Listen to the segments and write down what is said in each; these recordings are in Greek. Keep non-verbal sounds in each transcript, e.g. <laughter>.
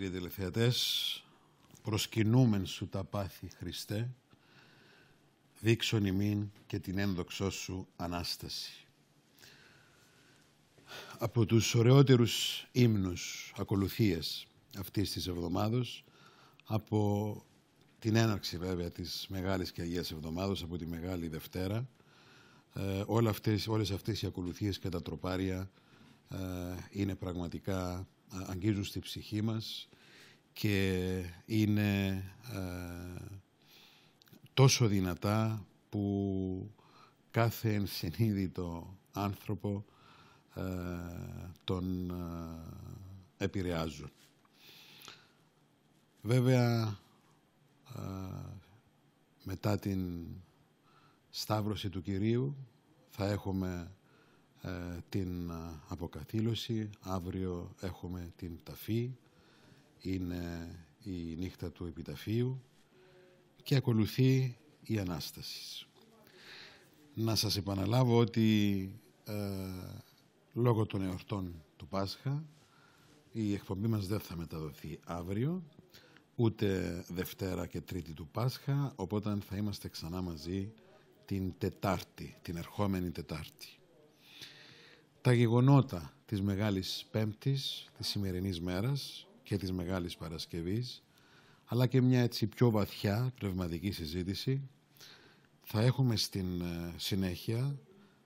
Κύριε τηλεθεατές, προσκυνούμεν σου τα πάθη Χριστέ, δείξον ημίν και την ένδοξό σου Ανάσταση. Από τους ωραιότερους ύμνους ακολουθίες αυτής της εβδομάδος, από την έναρξη βέβαια της Μεγάλης και Αγίας Εβδομάδος, από τη Μεγάλη Δευτέρα, ε, όλα αυτές, όλες αυτές οι ακολουθίες και τα τροπάρια ε, είναι πραγματικά αγγίζουν στη ψυχή μας και είναι ε, τόσο δυνατά που κάθε ενσυνείδητο άνθρωπο ε, τον ε, επηρεάζουν. Βέβαια, ε, μετά την σταύρωση του Κυρίου θα έχουμε ε, την ε, αποκαθήλωση. Αύριο έχουμε την ταφή. Είναι η νύχτα του επιταφείου και ακολουθεί η Ανάσταση. Να σας επαναλάβω ότι ε, λόγω των εορτών του Πάσχα η εκπομπή μας δεν θα μεταδοθεί αύριο ούτε Δευτέρα και Τρίτη του Πάσχα οπότε θα είμαστε ξανά μαζί την Τετάρτη, την ερχόμενη Τετάρτη τα γεγονότα της Μεγάλης Πέμπτης, της σημερινής μέρας και της Μεγάλης Παρασκευής, αλλά και μια έτσι πιο βαθιά πνευματική συζήτηση θα έχουμε στην ε, συνέχεια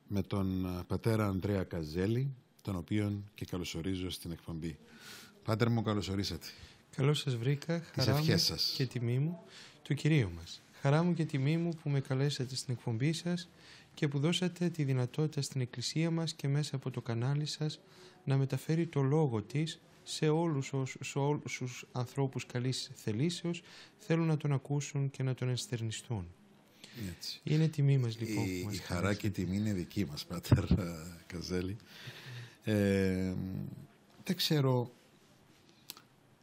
με τον ε, πατέρα Ανδρέα Καζέλη, τον οποίον και καλωσορίζω στην εκπομπή. Πάτερ μου, καλωσορίσατε. Καλώς σας βρήκα, χαρά μου και τιμή μου του Κυρίου μας. Χαρά μου και τιμή μου που με καλέσατε στην εκπομπή σας και που δώσατε τη δυνατότητα στην Εκκλησία μας και μέσα από το κανάλι σας να μεταφέρει το λόγο της σε όλους, σε τους ανθρώπους καλής θελήσεως θέλουν να τον ακούσουν και να τον ενστερνιστούν. Έτσι. Είναι τιμή μας λοιπόν. Η, χαρά και η τιμή είναι δική μας, Πάτερ ε, Καζέλη. Ε, δεν ξέρω,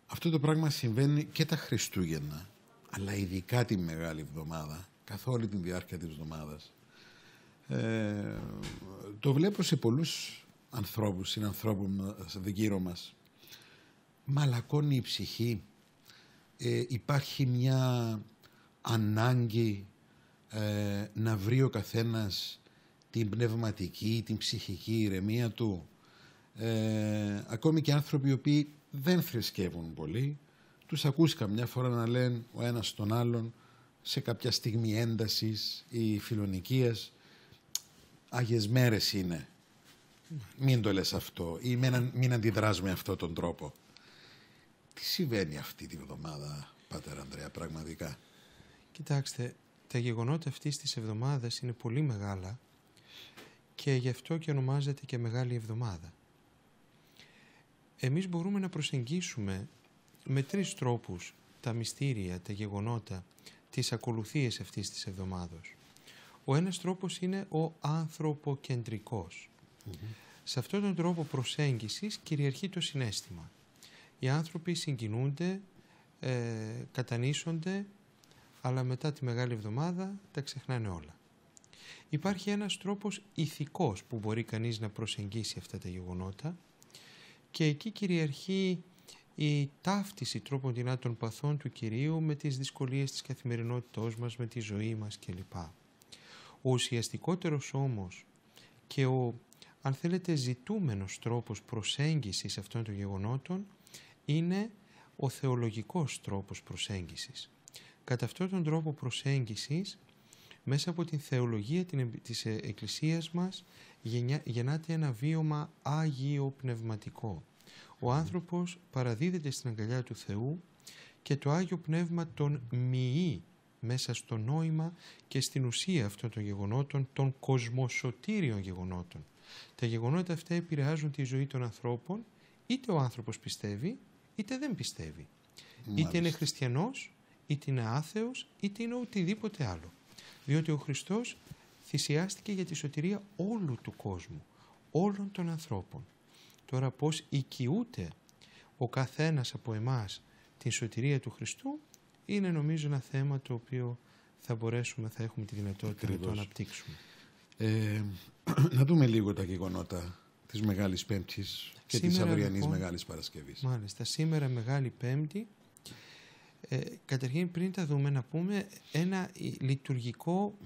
αυτό το πράγμα συμβαίνει και τα Χριστούγεννα, αλλά ειδικά τη Μεγάλη Εβδομάδα, καθ' όλη τη διάρκεια της εβδομάδας. Ε, το βλέπω σε πολλούς ανθρώπους, συνανθρώπους γύρω μας. Μαλακώνει η ψυχή. Ε, υπάρχει μια ανάγκη ε, να βρει ο καθένας την πνευματική, την ψυχική ηρεμία του. Ε, ακόμη και άνθρωποι οι οποίοι δεν θρησκεύουν πολύ, τους ακούς καμιά φορά να λένε ο ένας τον άλλον σε κάποια στιγμή έντασης ή φιλονικίας Άγιες μέρες είναι. Μην το λες αυτό ή μην αντιδράς με αυτόν τον τρόπο. Τι συμβαίνει αυτή τη βδομάδα, Πάτερ Ανδρέα, πραγματικά. Κοιτάξτε, τα γεγονότα αυτής της εβδομάδας είναι πολύ μεγάλα και γι' αυτό και ονομάζεται και Μεγάλη Εβδομάδα. Εμείς μπορούμε να προσεγγίσουμε με τρεις τρόπους τα μυστήρια, τα γεγονότα, τις ακολουθίες αυτής της εβδομάδος. Ο ένας τρόπος είναι ο ανθρωποκεντρικός. Σε αυτόν τον τρόπο προσέγγισης κυριαρχεί το συνέστημα. Οι άνθρωποι συγκινούνται, ε, αλλά μετά τη Μεγάλη Εβδομάδα τα ξεχνάνε όλα. Υπάρχει ένας τρόπος ηθικός που μπορεί κανείς να προσεγγίσει αυτά τα γεγονότα και εκεί κυριαρχεί η ταύτιση τρόπων δυνάτων παθών του Κυρίου με τις δυσκολίες της καθημερινότητός μας, με τη ζωή μας κλπ. Ο ουσιαστικότερος όμως και ο, αν θέλετε, ζητούμενος τρόπος προσέγγισης αυτών των γεγονότων είναι ο θεολογικός τρόπος προσέγγισης. Κατά αυτόν τον τρόπο προσέγγισης, μέσα από την θεολογία της Εκκλησίας μας, γεννάται ένα βίωμα άγιο πνευματικό. Ο άνθρωπος παραδίδεται στην αγκαλιά του Θεού και το Άγιο Πνεύμα τον μοιεί μέσα στο νόημα και στην ουσία αυτών των γεγονότων, των κοσμοσωτήριων γεγονότων. Τα γεγονότα αυτά επηρεάζουν τη ζωή των ανθρώπων, είτε ο άνθρωπος πιστεύει, είτε δεν πιστεύει. Είτε είναι χριστιανός, είτε είναι άθεος, είτε είναι οτιδήποτε άλλο. Διότι ο Χριστός θυσιάστηκε για τη σωτηρία όλου του κόσμου, όλων των ανθρώπων. Τώρα πώς οικειούται ο καθένας από εμάς την σωτηρία του Χριστού είναι νομίζω ένα θέμα το οποίο θα μπορέσουμε, θα έχουμε τη δυνατότητα να το αναπτύξουμε. Ε, <clears throat> να δούμε λίγο τα γεγονότα της Μεγάλης Πέμπτης και σήμερα, της αυριανής λοιπόν, Μεγάλης Παρασκευής. Μάλιστα, σήμερα Μεγάλη Πέμπτη. Ε, καταρχήν πριν τα δούμε να πούμε ένα λειτουργικό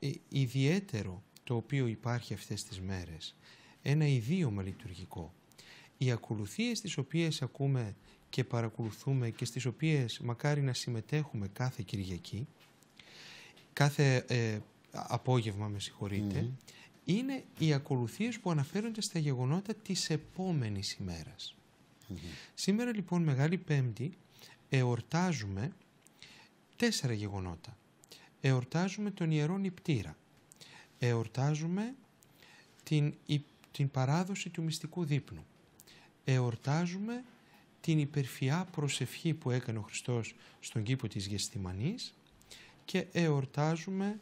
ε, ιδιαίτερο το οποίο υπάρχει αυτές τις μέρες. Ένα ιδίωμα λειτουργικό. Οι ακολουθίες τις οποίες ακούμε και παρακολουθούμε και στις οποίες μακάρι να συμμετέχουμε κάθε Κυριακή, κάθε ε, απόγευμα με συγχωρείτε, είναι οι ακολουθίες που αναφέρονται στα γεγονότα της επόμενης ημέρας. Σήμερα λοιπόν Μεγάλη Πέμπτη εορτάζουμε τέσσερα γεγονότα. Εορτάζουμε τον Ιερό νιπτήρα. Εορτάζουμε την, την παράδοση του μυστικού δείπνου. Εορτάζουμε την υπερφιά προσευχή που έκανε ο Χριστός στον κήπο της Γεστημανής και εορτάζουμε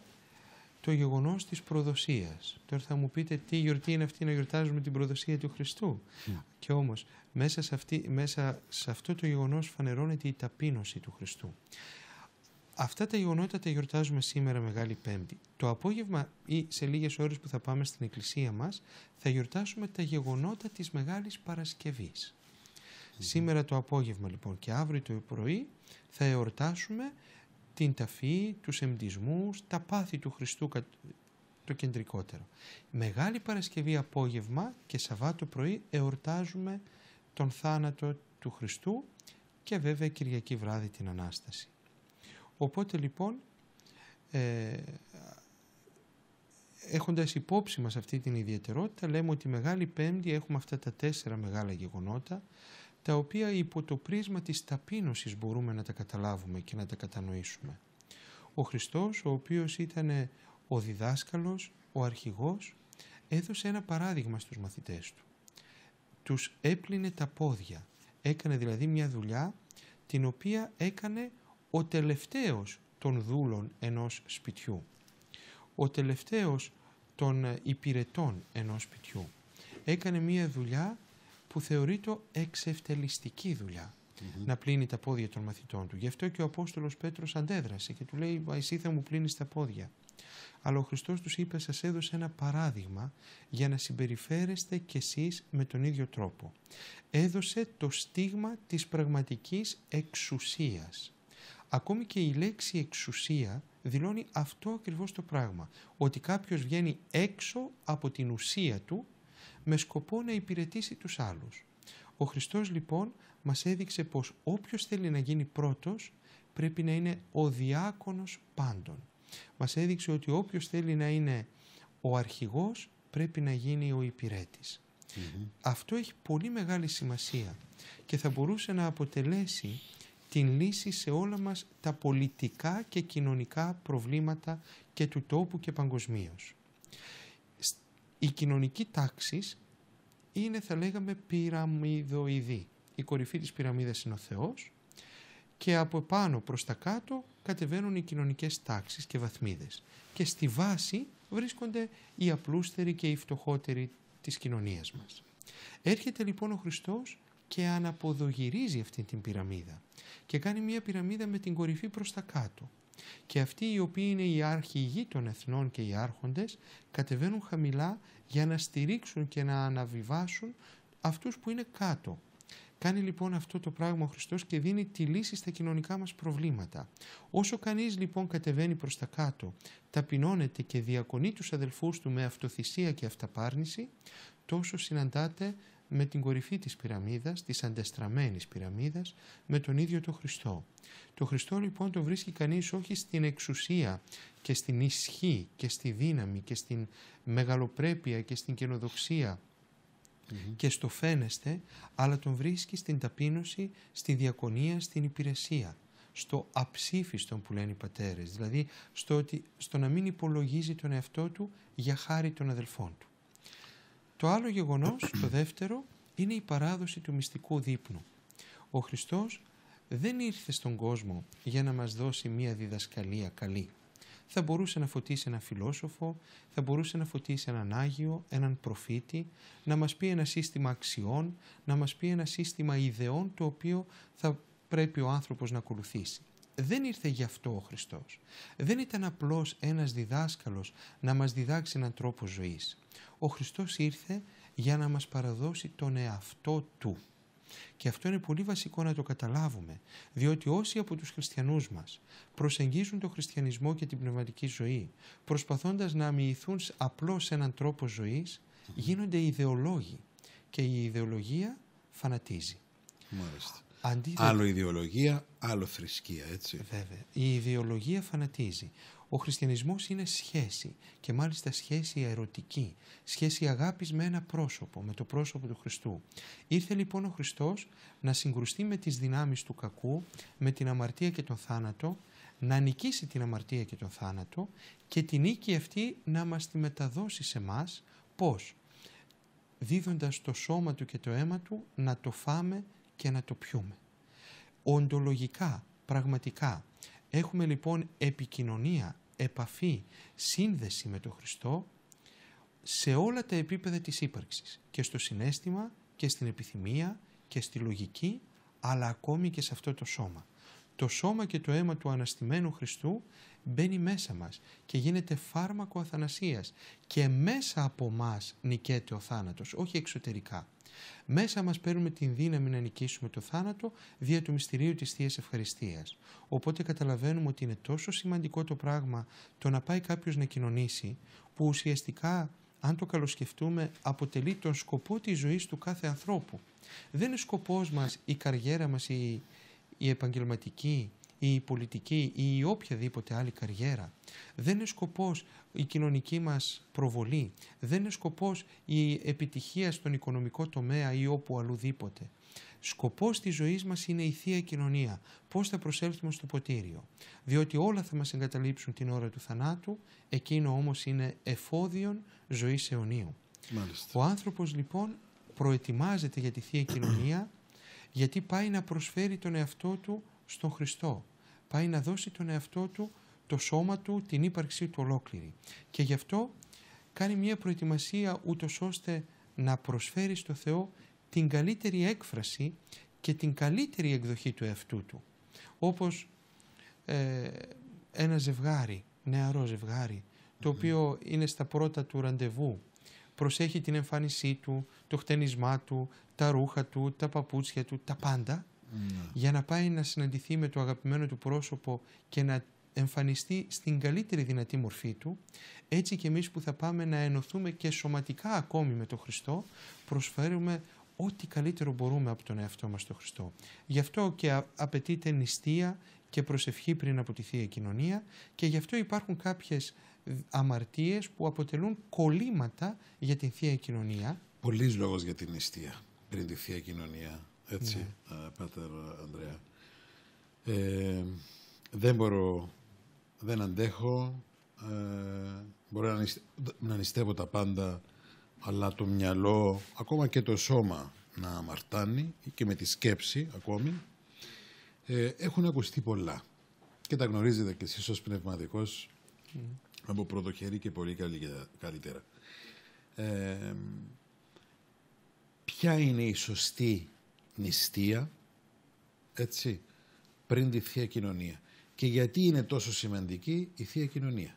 το γεγονός της προδοσίας. Τώρα θα μου πείτε τι γιορτή είναι αυτή να γιορτάζουμε την προδοσία του Χριστού. Ναι. Και όμως μέσα σε, αυτή, μέσα σε αυτό το γεγονός φανερώνεται η ταπείνωση του Χριστού. Αυτά τα γεγονότα τα γιορτάζουμε σήμερα Μεγάλη Πέμπτη. Το απόγευμα ή σε λίγες ώρες που θα πάμε στην εκκλησία μας θα γιορτάσουμε τα γεγονότα της Μεγάλης Παρασκευής. Σήμερα το απόγευμα λοιπόν και αύριο το πρωί θα εορτάσουμε την ταφή, τους εμπτισμούς, τα πάθη του Χριστού το κεντρικότερο. Μεγάλη Παρασκευή απόγευμα και Σαββάτο πρωί εορτάζουμε τον θάνατο του Χριστού και βέβαια Κυριακή βράδυ την Ανάσταση. Οπότε λοιπόν, ε, έχοντας υπόψη μας αυτή την ιδιαιτερότητα, λέμε ότι Μεγάλη Πέμπτη έχουμε αυτά τα τέσσερα μεγάλα γεγονότα, τα οποία υπό το πρίσμα της ταπείνωσης μπορούμε να τα καταλάβουμε και να τα κατανοήσουμε. Ο Χριστός, ο οποίος ήταν ο διδάσκαλος, ο αρχηγός, έδωσε ένα παράδειγμα στους μαθητές του. Τους έπλυνε τα πόδια, έκανε δηλαδή μια δουλειά την οποία έκανε ο τελευταίος των δούλων ενός σπιτιού, ο τελευταίος των υπηρετών ενός σπιτιού. Έκανε μια δουλειά που θεωρεί το εξευτελιστική δουλειά. να πλύνει τα πόδια των μαθητών του. Γι' αυτό και ο απόστολος Πέτρος αντέδρασε και του λέει «Εσύ θα μου πλύνεις τα πόδια». Αλλά ο Χριστός τους είπε σας έδωσε ένα παράδειγμα για να συμπεριφέρεστε κι εσείς με τον ίδιο τρόπο». Έδωσε το στίγμα της πραγματικής εξουσίας. Ακόμη και η λέξη εξουσία δηλώνει αυτό ακριβώς το πράγμα, ότι κάποιος βγαίνει έξω από την ουσία του με σκοπό να υπηρετήσει τους άλλους. Ο Χριστός λοιπόν μας έδειξε πως όποιος θέλει να γίνει πρώτος πρέπει να είναι ο διάκονος πάντων. Μας έδειξε ότι όποιος θέλει να είναι ο αρχηγός πρέπει να γίνει ο υπηρέτης. Αυτό έχει πολύ μεγάλη σημασία και θα μπορούσε να αποτελέσει την λύση σε όλα μας τα πολιτικά και κοινωνικά προβλήματα και του τόπου και παγκοσμίως. Η κοινωνική τάξη είναι θα λέγαμε πυραμιδοειδή. Η κορυφή της πυραμίδας είναι ο Θεός και από επάνω προς τα κάτω κατεβαίνουν οι κοινωνικές τάξεις και βαθμίδες. Και στη βάση βρίσκονται οι απλούστεροι και οι φτωχότεροι της κοινωνίας μας. Έρχεται λοιπόν ο Χριστός και αναποδογυρίζει αυτή την πυραμίδα και κάνει μια πυραμίδα με την κορυφή προς τα κάτω. Και αυτοί οι οποίοι είναι οι άρχηγοι των εθνών και οι άρχοντες κατεβαίνουν χαμηλά για να στηρίξουν και να αναβιβάσουν αυτούς που είναι κάτω. Κάνει λοιπόν αυτό το πράγμα ο Χριστός και δίνει τη λύση στα κοινωνικά μας προβλήματα. Όσο κανείς λοιπόν κατεβαίνει προς τα κάτω, ταπεινώνεται και διακονεί τους αδελφούς του με αυτοθυσία και αυταπάρνηση, τόσο συναντάτε με την κορυφή της πυραμίδας, της αντεστραμμένης πυραμίδας, με τον ίδιο τον Χριστό. Το Χριστό λοιπόν τον βρίσκει κανείς όχι στην εξουσία και στην ισχύ και στη δύναμη και στην μεγαλοπρέπεια και στην καινοδοξία και στο φαίνεστε, αλλά τον βρίσκει στην ταπείνωση, στη διακονία, στην υπηρεσία, στο αψήφιστον που λένε οι πατέρες, δηλαδή στο, ότι, στο να μην υπολογίζει τον εαυτό του για χάρη των αδελφών του. Το άλλο γεγονός, το δεύτερο, είναι η παράδοση του μυστικού δείπνου. Ο Χριστός δεν ήρθε στον κόσμο για να μας δώσει μία διδασκαλία καλή. Θα μπορούσε να φωτίσει έναν φιλόσοφο, θα μπορούσε να φωτίσει έναν Άγιο, έναν προφήτη, να μας πει ένα σύστημα αξιών, να μας πει ένα σύστημα ιδεών το οποίο θα πρέπει ο άνθρωπος να ακολουθήσει. Δεν ήρθε γι' αυτό ο Χριστός. Δεν ήταν απλώς ένας διδάσκαλος να μας διδάξει έναν τρόπο ζωής ο Χριστός ήρθε για να μας παραδώσει τον εαυτό Του. Και αυτό είναι πολύ βασικό να το καταλάβουμε, διότι όσοι από τους χριστιανούς μας προσεγγίζουν τον χριστιανισμό και την πνευματική ζωή, προσπαθώντας να αμοιηθούν απλώς έναν τρόπο ζωής, γίνονται ιδεολόγοι και η ιδεολογία φανατίζει. Μάλιστα. Αντίθετα... Άλλο ιδεολογία, άλλο θρησκεία, έτσι. Βέβαια. Η ιδεολογία φανατίζει. Ο χριστιανισμός είναι σχέση και μάλιστα σχέση ερωτική, σχέση αγάπης με ένα πρόσωπο, με το πρόσωπο του Χριστού. Ήρθε λοιπόν ο Χριστός να συγκρουστεί με τις δυνάμεις του κακού, με την αμαρτία και τον θάνατο, να νικήσει την αμαρτία και τον θάνατο και την νίκη αυτή να μας τη μεταδώσει σε εμά πώς δίδοντας το σώμα του και το αίμα του να το φάμε και να το πιούμε. Οντολογικά, πραγματικά, έχουμε λοιπόν επικοινωνία επαφή, σύνδεση με τον Χριστό σε όλα τα επίπεδα της ύπαρξης και στο συνέστημα και στην επιθυμία και στη λογική αλλά ακόμη και σε αυτό το σώμα. Το σώμα και το αίμα του Αναστημένου Χριστού μπαίνει μέσα μας και γίνεται φάρμακο αθανασίας και μέσα από μας νικέται ο θάνατος, όχι εξωτερικά. Μέσα μας παίρνουμε την δύναμη να νικήσουμε το θάνατο δια του μυστηρίου της Θείας Ευχαριστίας. Οπότε καταλαβαίνουμε ότι είναι τόσο σημαντικό το πράγμα το να πάει κάποιος να κοινωνήσει, που ουσιαστικά, αν το καλοσκεφτούμε, αποτελεί τον σκοπό της ζωής του κάθε ανθρώπου. Δεν είναι σκοπός μας η καριέρα μας, η, η επαγγελματική, ή η πολιτική ή οποιαδήποτε άλλη καριέρα. Δεν είναι σκοπός η κοινωνική μας προβολή. Δεν είναι σκοπός η επιτυχία στον οικονομικό τομέα ή όπου αλλουδήποτε. Σκοπός της ζωής μας είναι η Θεία Κοινωνία, πώς θα προσέλθουμε στο ποτήριο. Διότι όλα θα μας εγκαταλείψουν την ώρα του θανάτου, εκείνο όμως είναι εφόδιον ζωής αιωνίου. Μάλιστα. Ο άνθρωπος λοιπόν προετοιμάζεται για τη Θεία Κοινωνία, γιατί πάει να προσφέρει τον εαυτό του στον Χριστό πάει να δώσει τον εαυτό του, το σώμα του, την ύπαρξή του ολόκληρη. Και γι' αυτό κάνει μια προετοιμασία ούτως ώστε να προσφέρει στο Θεό την καλύτερη έκφραση και την καλύτερη εκδοχή του εαυτού του. Όπως ε, ένα ζευγάρι, νεαρό ζευγάρι, το οποίο είναι στα πρώτα του ραντεβού, προσέχει την εμφάνισή του, το χτενισμά του, τα ρούχα του, τα παπούτσια του, τα πάντα ναι. για να πάει να συναντηθεί με το αγαπημένο του πρόσωπο και να εμφανιστεί στην καλύτερη δυνατή μορφή του, έτσι και εμείς που θα πάμε να ενωθούμε και σωματικά ακόμη με τον Χριστό, προσφέρουμε ό,τι καλύτερο μπορούμε από τον εαυτό μας τον Χριστό. Γι' αυτό και απαιτείται νηστεία και προσευχή πριν από τη Θεία Κοινωνία και γι' αυτό υπάρχουν κάποιες αμαρτίες που αποτελούν κολλήματα για την Θεία Κοινωνία. Πολλής λόγος για την νηστεία πριν τη Θεία Κοινωνία. Έτσι, ναι. Πάτερ Ανδρέα. Ε, δεν μπορώ, δεν αντέχω. Ε, μπορώ να νηστεύω τα πάντα, αλλά το μυαλό, ακόμα και το σώμα να αμαρτάνει και με τη σκέψη ακόμη. Ε, έχουν ακουστεί πολλά και τα γνωρίζετε κι εσείς ως πνευματικός mm. από πρώτο χέρι και πολύ καλύτερα. Ε, ποια είναι η σωστή νηστεία, έτσι, πριν τη Θεία Κοινωνία. Και γιατί είναι τόσο σημαντική η Θεία Κοινωνία.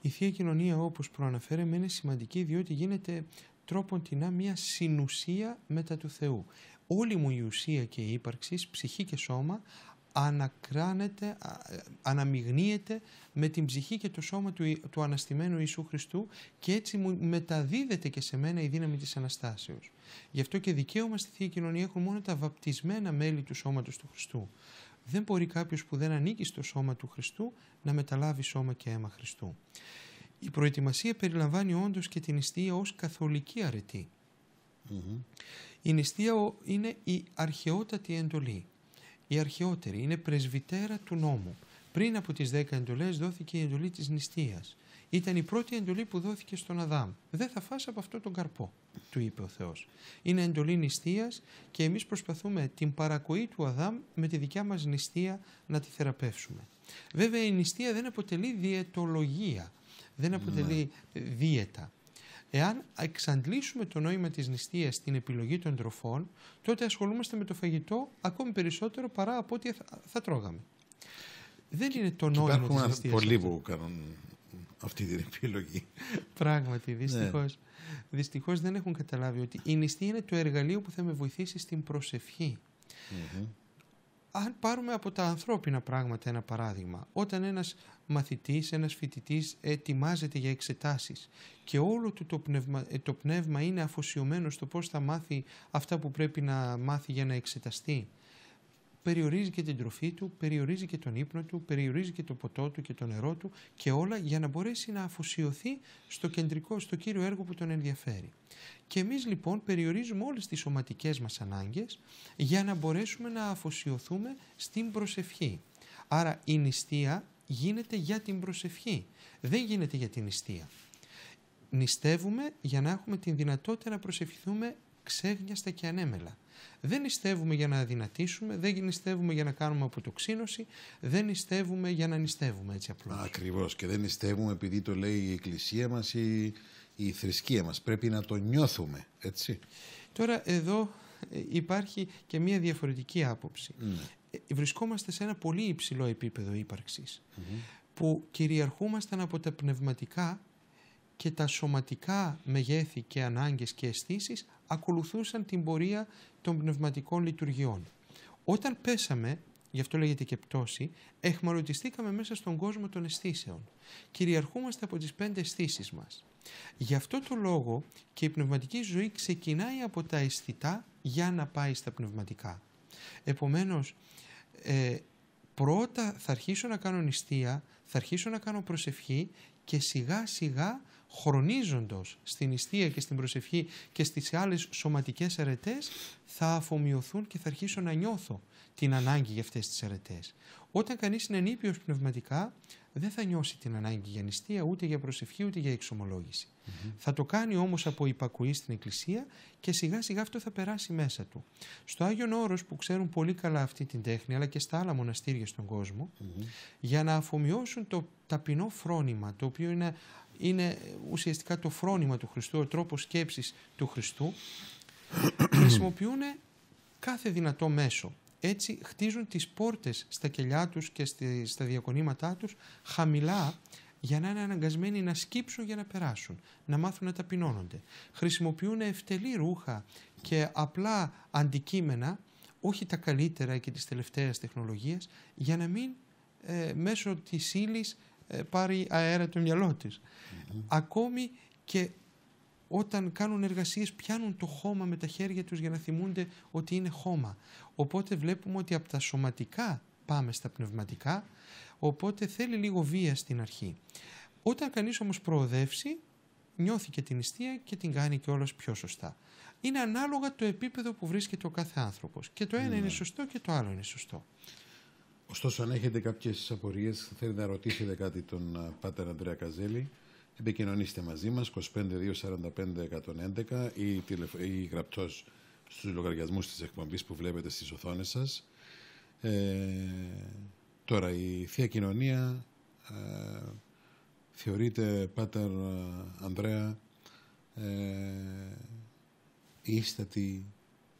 Η Θεία Κοινωνία όπως προαναφέρεμε είναι σημαντική διότι γίνεται τρόπον την μια συνουσία μετά του Θεού. Όλη μου η ουσία και η ύπαρξης, ψυχή και σώμα ανακράνεται, αναμειγνύεται με την ψυχή και το σώμα του, του Αναστημένου Ιησού Χριστού και έτσι μου μεταδίδεται και σε μένα η δύναμη της Αναστάσεως. Γι' αυτό και δικαίωμα στη Θεία Κοινωνία έχουν μόνο τα βαπτισμένα μέλη του σώματος του Χριστού. Δεν μπορεί κάποιος που δεν ανήκει στο σώμα του Χριστού να μεταλάβει σώμα και αίμα Χριστού. Η προετοιμασία περιλαμβάνει όντως και την νηστεία ως καθολική αρετή. Η νηστεία είναι η αρχαιότατη εντολή οι αρχαιότεροι, είναι πρεσβυτέρα του νόμου. Πριν από τις δέκα εντολές δόθηκε η εντολή της νηστείας. Ήταν η πρώτη εντολή που δόθηκε στον Αδάμ. Δεν θα φας από αυτό τον καρπό, του είπε ο Θεός. Είναι εντολή νηστείας και εμείς προσπαθούμε την παρακοή του Αδάμ με τη δικιά μας νηστεία να τη θεραπεύσουμε. Βέβαια η νηστεία δεν αποτελεί διαιτολογία, δεν αποτελεί ναι. δίαιτα. Εάν εξαντλήσουμε το νόημα της νηστείας στην επιλογή των τροφών, τότε ασχολούμαστε με το φαγητό ακόμη περισσότερο παρά από ό,τι θα τρώγαμε. Δεν είναι το νόημα της νηστείας. Υπάρχουν πολλοί που κάνουν αυτή την επιλογή. Πράγματι, δυστυχώ. Ναι. Δυστυχώς δεν έχουν καταλάβει ότι η νηστεία είναι το εργαλείο που θα με βοηθήσει στην προσευχή. Mm αν πάρουμε από τα ανθρώπινα πράγματα ένα παράδειγμα, όταν ένας μαθητής, ένας φοιτητής ετοιμάζεται για εξετάσεις και όλο του το πνεύμα, ε, το πνεύμα είναι αφοσιωμένο στο πώς θα μάθει αυτά που πρέπει να μάθει για να εξεταστεί, περιορίζει και την τροφή του, περιορίζει και τον ύπνο του, περιορίζει και το ποτό του και το νερό του και όλα για να μπορέσει να αφοσιωθεί στο κεντρικό, στο κύριο έργο που τον ενδιαφέρει. Και εμείς λοιπόν περιορίζουμε όλες τις σωματικές μας ανάγκες για να μπορέσουμε να αφοσιωθούμε στην προσευχή. Άρα η νηστεία γίνεται για την προσευχή, δεν γίνεται για την νηστεία. Νηστεύουμε για να έχουμε την δυνατότητα να προσευχηθούμε ξέγνιαστα και ανέμελα. Δεν νηστεύουμε για να αδυνατήσουμε, δεν νηστεύουμε για να κάνουμε αποτοξίνωση, δεν νηστεύουμε για να νηστεύουμε έτσι απλώς. Ακριβώς και δεν νηστεύουμε επειδή το λέει η Εκκλησία μας ή η, η θρησκεια μας. Πρέπει να το νιώθουμε, έτσι. Τώρα εδώ ε, υπάρχει και μια διαφορετική άποψη. Ναι. Ε, βρισκόμαστε σε ένα πολύ υψηλό επίπεδο ύπαρξης, που κυριαρχούμασταν από τα πνευματικά και τα σωματικά μεγέθη και ανάγκες και αισθήσεις ακολουθούσαν την πορεία των πνευματικών λειτουργιών. Όταν πέσαμε, γι' αυτό λέγεται και πτώση, εχμαλωτιστήκαμε μέσα στον κόσμο των αισθήσεων. Κυριαρχούμαστε από τις πέντε αισθήσεις μας. Γι' αυτό το λόγο και η πνευματική ζωή ξεκινάει από τα αισθητά για να πάει στα πνευματικά. Επομένως, ε, πρώτα θα αρχίσω να κάνω νηστεία, θα αρχίσω να κάνω προσευχή και σιγά σιγά χρονίζοντος στην νηστεία και στην προσευχή και στις άλλες σωματικές αρετές θα αφομοιωθούν και θα αρχίσω να νιώθω την ανάγκη για αυτές τις αρετές Όταν κανείς είναι νήπιος πνευματικά, δεν θα νιώσει την ανάγκη για νηστεία, ούτε για προσευχή, ούτε για εξομολόγηση. Θα το κάνει όμως από υπακουή στην Εκκλησία και σιγά σιγά αυτό θα περάσει μέσα του. Στο Άγιον Όρος που ξέρουν πολύ καλά αυτή την τέχνη, αλλά και στα άλλα μοναστήρια στον κόσμο, για να αφομοιώσουν το ταπεινό φρόνημα, το οποίο είναι είναι ουσιαστικά το φρόνημα του Χριστού, ο τρόπος σκέψης του Χριστού, <clears throat> χρησιμοποιούν κάθε δυνατό μέσο. Έτσι χτίζουν τις πόρτες στα κελιά τους και στα διακονήματά τους χαμηλά για να είναι αναγκασμένοι να σκύψουν για να περάσουν, να μάθουν να ταπεινώνονται. Χρησιμοποιούν ευτελή ρούχα και απλά αντικείμενα, όχι τα καλύτερα και της τελευταίες τεχνολογίας, για να μην ε, μέσω της ύλης ε, πάρει αέρα το μυαλό της. Mm-hmm. Ακόμη και όταν κάνουν εργασίες πιάνουν το χώμα με τα χέρια τους για να θυμούνται ότι είναι χώμα. Οπότε βλέπουμε ότι από τα σωματικά πάμε στα πνευματικά, οπότε θέλει λίγο βία στην αρχή. Όταν κανείς όμως προοδεύσει, νιώθει και την ιστία και την κάνει όλος πιο σωστά. Είναι ανάλογα το επίπεδο που βρίσκεται ο κάθε άνθρωπος. Και το ένα ναι. είναι σωστό και το άλλο είναι σωστό. Ωστόσο, αν έχετε κάποιες απορίες, θέλετε να ρωτήσετε κάτι τον Πάτερ Αντρέα Καζέλη, επικοινωνήστε μαζί μας 25245111 ή γραπτός στους λογαριασμούς της εκπομπής που βλέπετε στις οθόνες σας. Τώρα 111 ή, τηλεφ... ή γραπτός στους λογαριασμούς της εκπομπής που βλέπετε στις οθόνες σας. Ε, τώρα, η θεία κοινωνία ε, θεωρείται, Πάτερ Ανδρέα, ε, ίστατη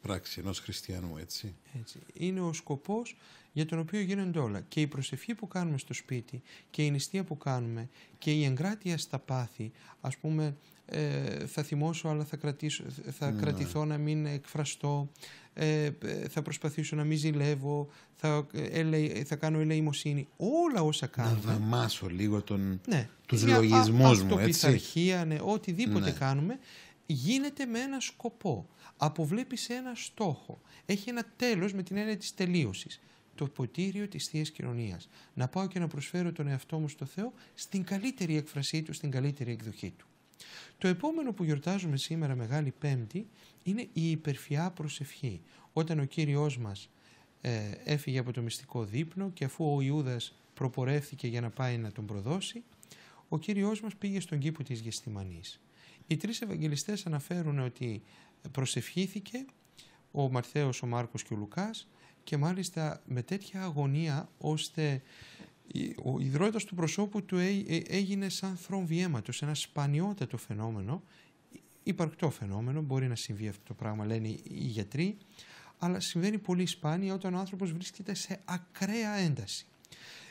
πράξη ενός χριστιανού, έτσι. έτσι. Είναι ο σκοπός για τον οποίο γίνονται όλα. Και η προσευχή που κάνουμε στο σπίτι και η νηστεία που κάνουμε και η εγκράτεια στα πάθη, ας πούμε ε, θα θυμώσω αλλά θα, κρατήσω, θα ναι. κρατηθώ να μην εκφραστώ, ε, θα προσπαθήσω να μην ζηλεύω, θα, ε, θα κάνω ελεημοσύνη, όλα όσα κάνουμε. Να δαμάσω λίγο τον, ναι. τους λογισμούς μου, έτσι. Ναι, οτιδήποτε ναι. κάνουμε γίνεται με ένα σκοπό, αποβλέπεις σε ένα στόχο, έχει ένα τέλος με την έννοια της τελείωσης το ποτήριο της θείας Κοινωνίας. Να πάω και να προσφέρω τον εαυτό μου στο Θεό στην καλύτερη έκφρασή του, στην καλύτερη εκδοχή του. Το επόμενο που γιορτάζουμε σήμερα Μεγάλη Πέμπτη είναι η υπερφιά προσευχή. Όταν ο Κύριος μας ε, έφυγε από το μυστικό δείπνο και αφού ο Ιούδας προπορεύθηκε για να πάει να τον προδώσει, ο Κύριος μας πήγε στον κήπο της Γεστημανής. Οι τρεις Ευαγγελιστές αναφέρουν ότι προσευχήθηκε ο Μαρθαίος, ο Μάρκος και ο Λουκάς και μάλιστα με τέτοια αγωνία ώστε ο υδρότητας του προσώπου του ε, έγινε σαν θρόμβι αίματος, ένα σπανιότατο φαινόμενο, υπαρκτό φαινόμενο, μπορεί να συμβεί αυτό το πράγμα λένε οι γιατροί, αλλά συμβαίνει πολύ σπάνια όταν ο άνθρωπος βρίσκεται σε ακραία ένταση.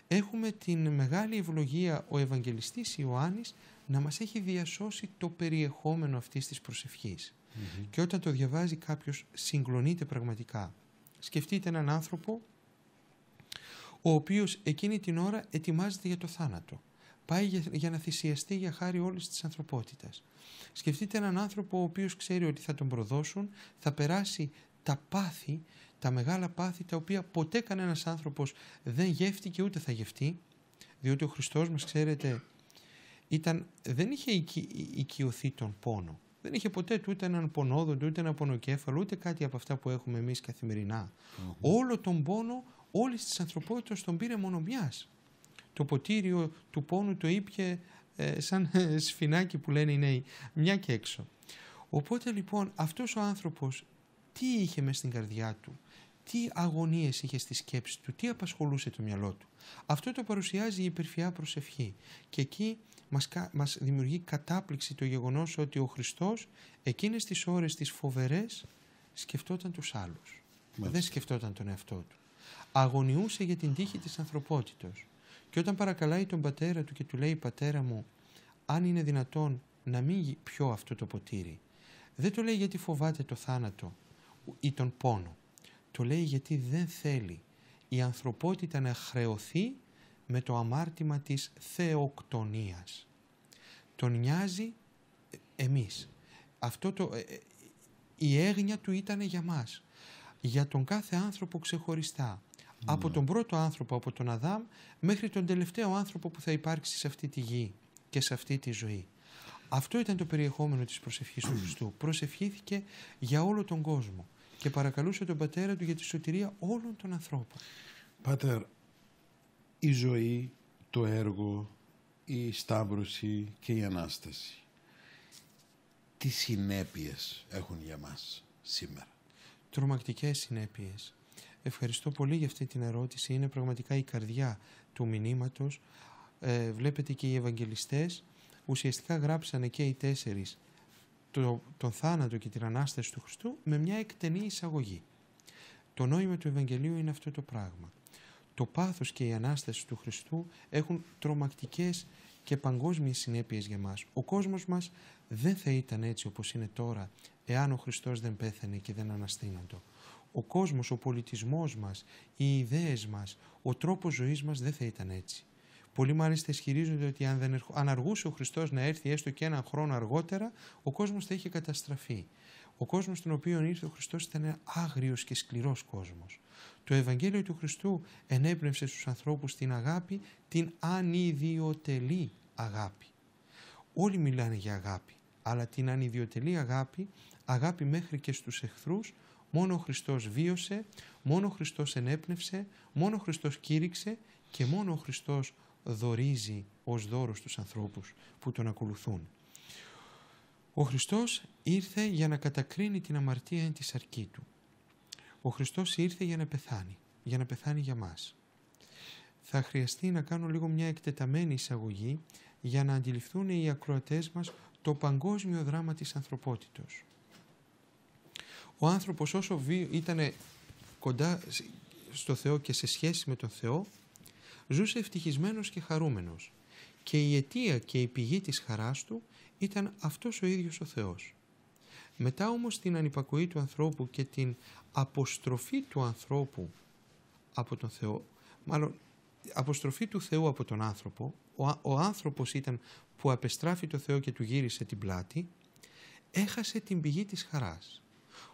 Έχουμε την μεγάλη ευλογία ο Ευαγγελιστής Ιωάννης να μας έχει διασώσει το περιεχόμενο αυτής της προσευχης Και όταν το διαβάζει κάποιος συγκλονείται πραγματικά. Σκεφτείτε έναν άνθρωπο ο οποίος εκείνη την ώρα ετοιμάζεται για το θάνατο. Πάει για, να θυσιαστεί για χάρη όλης της ανθρωπότητας. Σκεφτείτε έναν άνθρωπο ο οποίος ξέρει ότι θα τον προδώσουν, θα περάσει τα πάθη, τα μεγάλα πάθη τα οποία ποτέ κανένας άνθρωπος δεν γεύτηκε ούτε θα γευτεί, διότι ο Χριστός μας ξέρετε ήταν, δεν είχε οικειωθεί τον πόνο δεν είχε ποτέ ούτε έναν πονόδοντο, ούτε ένα πονοκέφαλο, ούτε κάτι από αυτά που έχουμε εμείς καθημερινά. Όλο τον πόνο όλης της ανθρωπότητας τον πήρε μόνο μιας. Το ποτήριο του πόνου το ήπια ε, σαν ε, σφινάκι που λένε οι νέοι, μια και έξω. Οπότε λοιπόν αυτός ο άνθρωπος τι είχε μέσα στην καρδιά του, τι αγωνίες είχε στη σκέψη του, τι απασχολούσε το μυαλό του. Αυτό το παρουσιάζει η υπερφιά προσευχή και εκεί μας, δημιουργεί κατάπληξη το γεγονός ότι ο Χριστός εκείνες τις ώρες τις φοβερές σκεφτόταν τους άλλους. Μάλιστα. Δεν σκεφτόταν τον εαυτό του. Αγωνιούσε για την τύχη της ανθρωπότητος. Και όταν παρακαλάει τον πατέρα του και του λέει «Πατέρα μου, αν είναι δυνατόν να μην πιω αυτό το ποτήρι», δεν το λέει γιατί φοβάται το θάνατο ή τον πόνο. Το λέει γιατί δεν θέλει η ανθρωπότητα να χρεωθεί με το αμάρτημα της θεοκτονίας. Τον νοιάζει ε, εμείς. Αυτό το, ε, ε, η έγνοια του ήταν για μας. Για τον κάθε άνθρωπο ξεχωριστά. Από ναι. τον πρώτο άνθρωπο, από τον Αδάμ, μέχρι τον τελευταίο άνθρωπο που θα υπάρξει σε αυτή τη γη και σε αυτή τη ζωή. Αυτό ήταν το περιεχόμενο της προσευχής του Χριστού. <clears throat> Προσευχήθηκε για όλο τον κόσμο και παρακαλούσε τον Πατέρα του για τη σωτηρία όλων των ανθρώπων. Πάτερ, η ζωή, το έργο, η σταύρωση και η Ανάσταση. Τι συνέπειες έχουν για μας σήμερα. Τρομακτικές συνέπειες. Ευχαριστώ πολύ για αυτή την ερώτηση. Είναι πραγματικά η καρδιά του μηνύματος. Ε, βλέπετε και οι Ευαγγελιστές ουσιαστικά γράψανε και οι τέσσερις το, τον θάνατο και την Ανάσταση του Χριστού με μια εκτενή εισαγωγή. Το νόημα του Ευαγγελίου είναι αυτό το πράγμα το πάθος και η Ανάσταση του Χριστού έχουν τρομακτικές και παγκόσμιες συνέπειες για μας. Ο κόσμος μας δεν θα ήταν έτσι όπως είναι τώρα, εάν ο Χριστός δεν πέθανε και δεν αναστήνατο. Ο κόσμος, ο πολιτισμός μας, οι ιδέες μας, ο τρόπος ζωής μας δεν θα ήταν έτσι. Πολλοί μάλιστα ισχυρίζονται ότι αν, δεν, αν αργούσε ο Χριστός να έρθει έστω και έναν χρόνο αργότερα, ο κόσμος θα είχε καταστραφεί. Ο κόσμος στον οποίο ήρθε ο Χριστός ήταν άγριος και σκληρός κόσμος. Το Ευαγγέλιο του Χριστού ενέπνευσε στους ανθρώπους την αγάπη, την ανιδιοτελή αγάπη. Όλοι μιλάνε για αγάπη, αλλά την ανιδιοτελή αγάπη, αγάπη μέχρι και στους εχθρούς, μόνο ο Χριστός βίωσε, μόνο ο Χριστός ενέπνευσε, μόνο ο Χριστός κήρυξε και μόνο ο Χριστός δωρίζει ως δώρος στους ανθρώπους που τον ακολουθούν. Ο Χριστός ήρθε για να κατακρίνει την αμαρτία εν της αρκή του. Ο Χριστός ήρθε για να πεθάνει, για να πεθάνει για μας. Θα χρειαστεί να κάνω λίγο μια εκτεταμένη εισαγωγή για να αντιληφθούν οι ακροατές μας το παγκόσμιο δράμα της ανθρωπότητος. Ο άνθρωπος όσο ήταν κοντά στο Θεό και σε σχέση με τον Θεό, ζούσε ευτυχισμένος και χαρούμενος και η αιτία και η πηγή της χαράς του ήταν αυτός ο ίδιος ο Θεός. Μετά όμως την ανυπακοή του ανθρώπου και την αποστροφή του ανθρώπου από τον Θεό, μάλλον αποστροφή του Θεού από τον άνθρωπο, ο, ο άνθρωπος ήταν που απεστράφει το Θεό και του γύρισε την πλάτη, έχασε την πηγή της χαράς.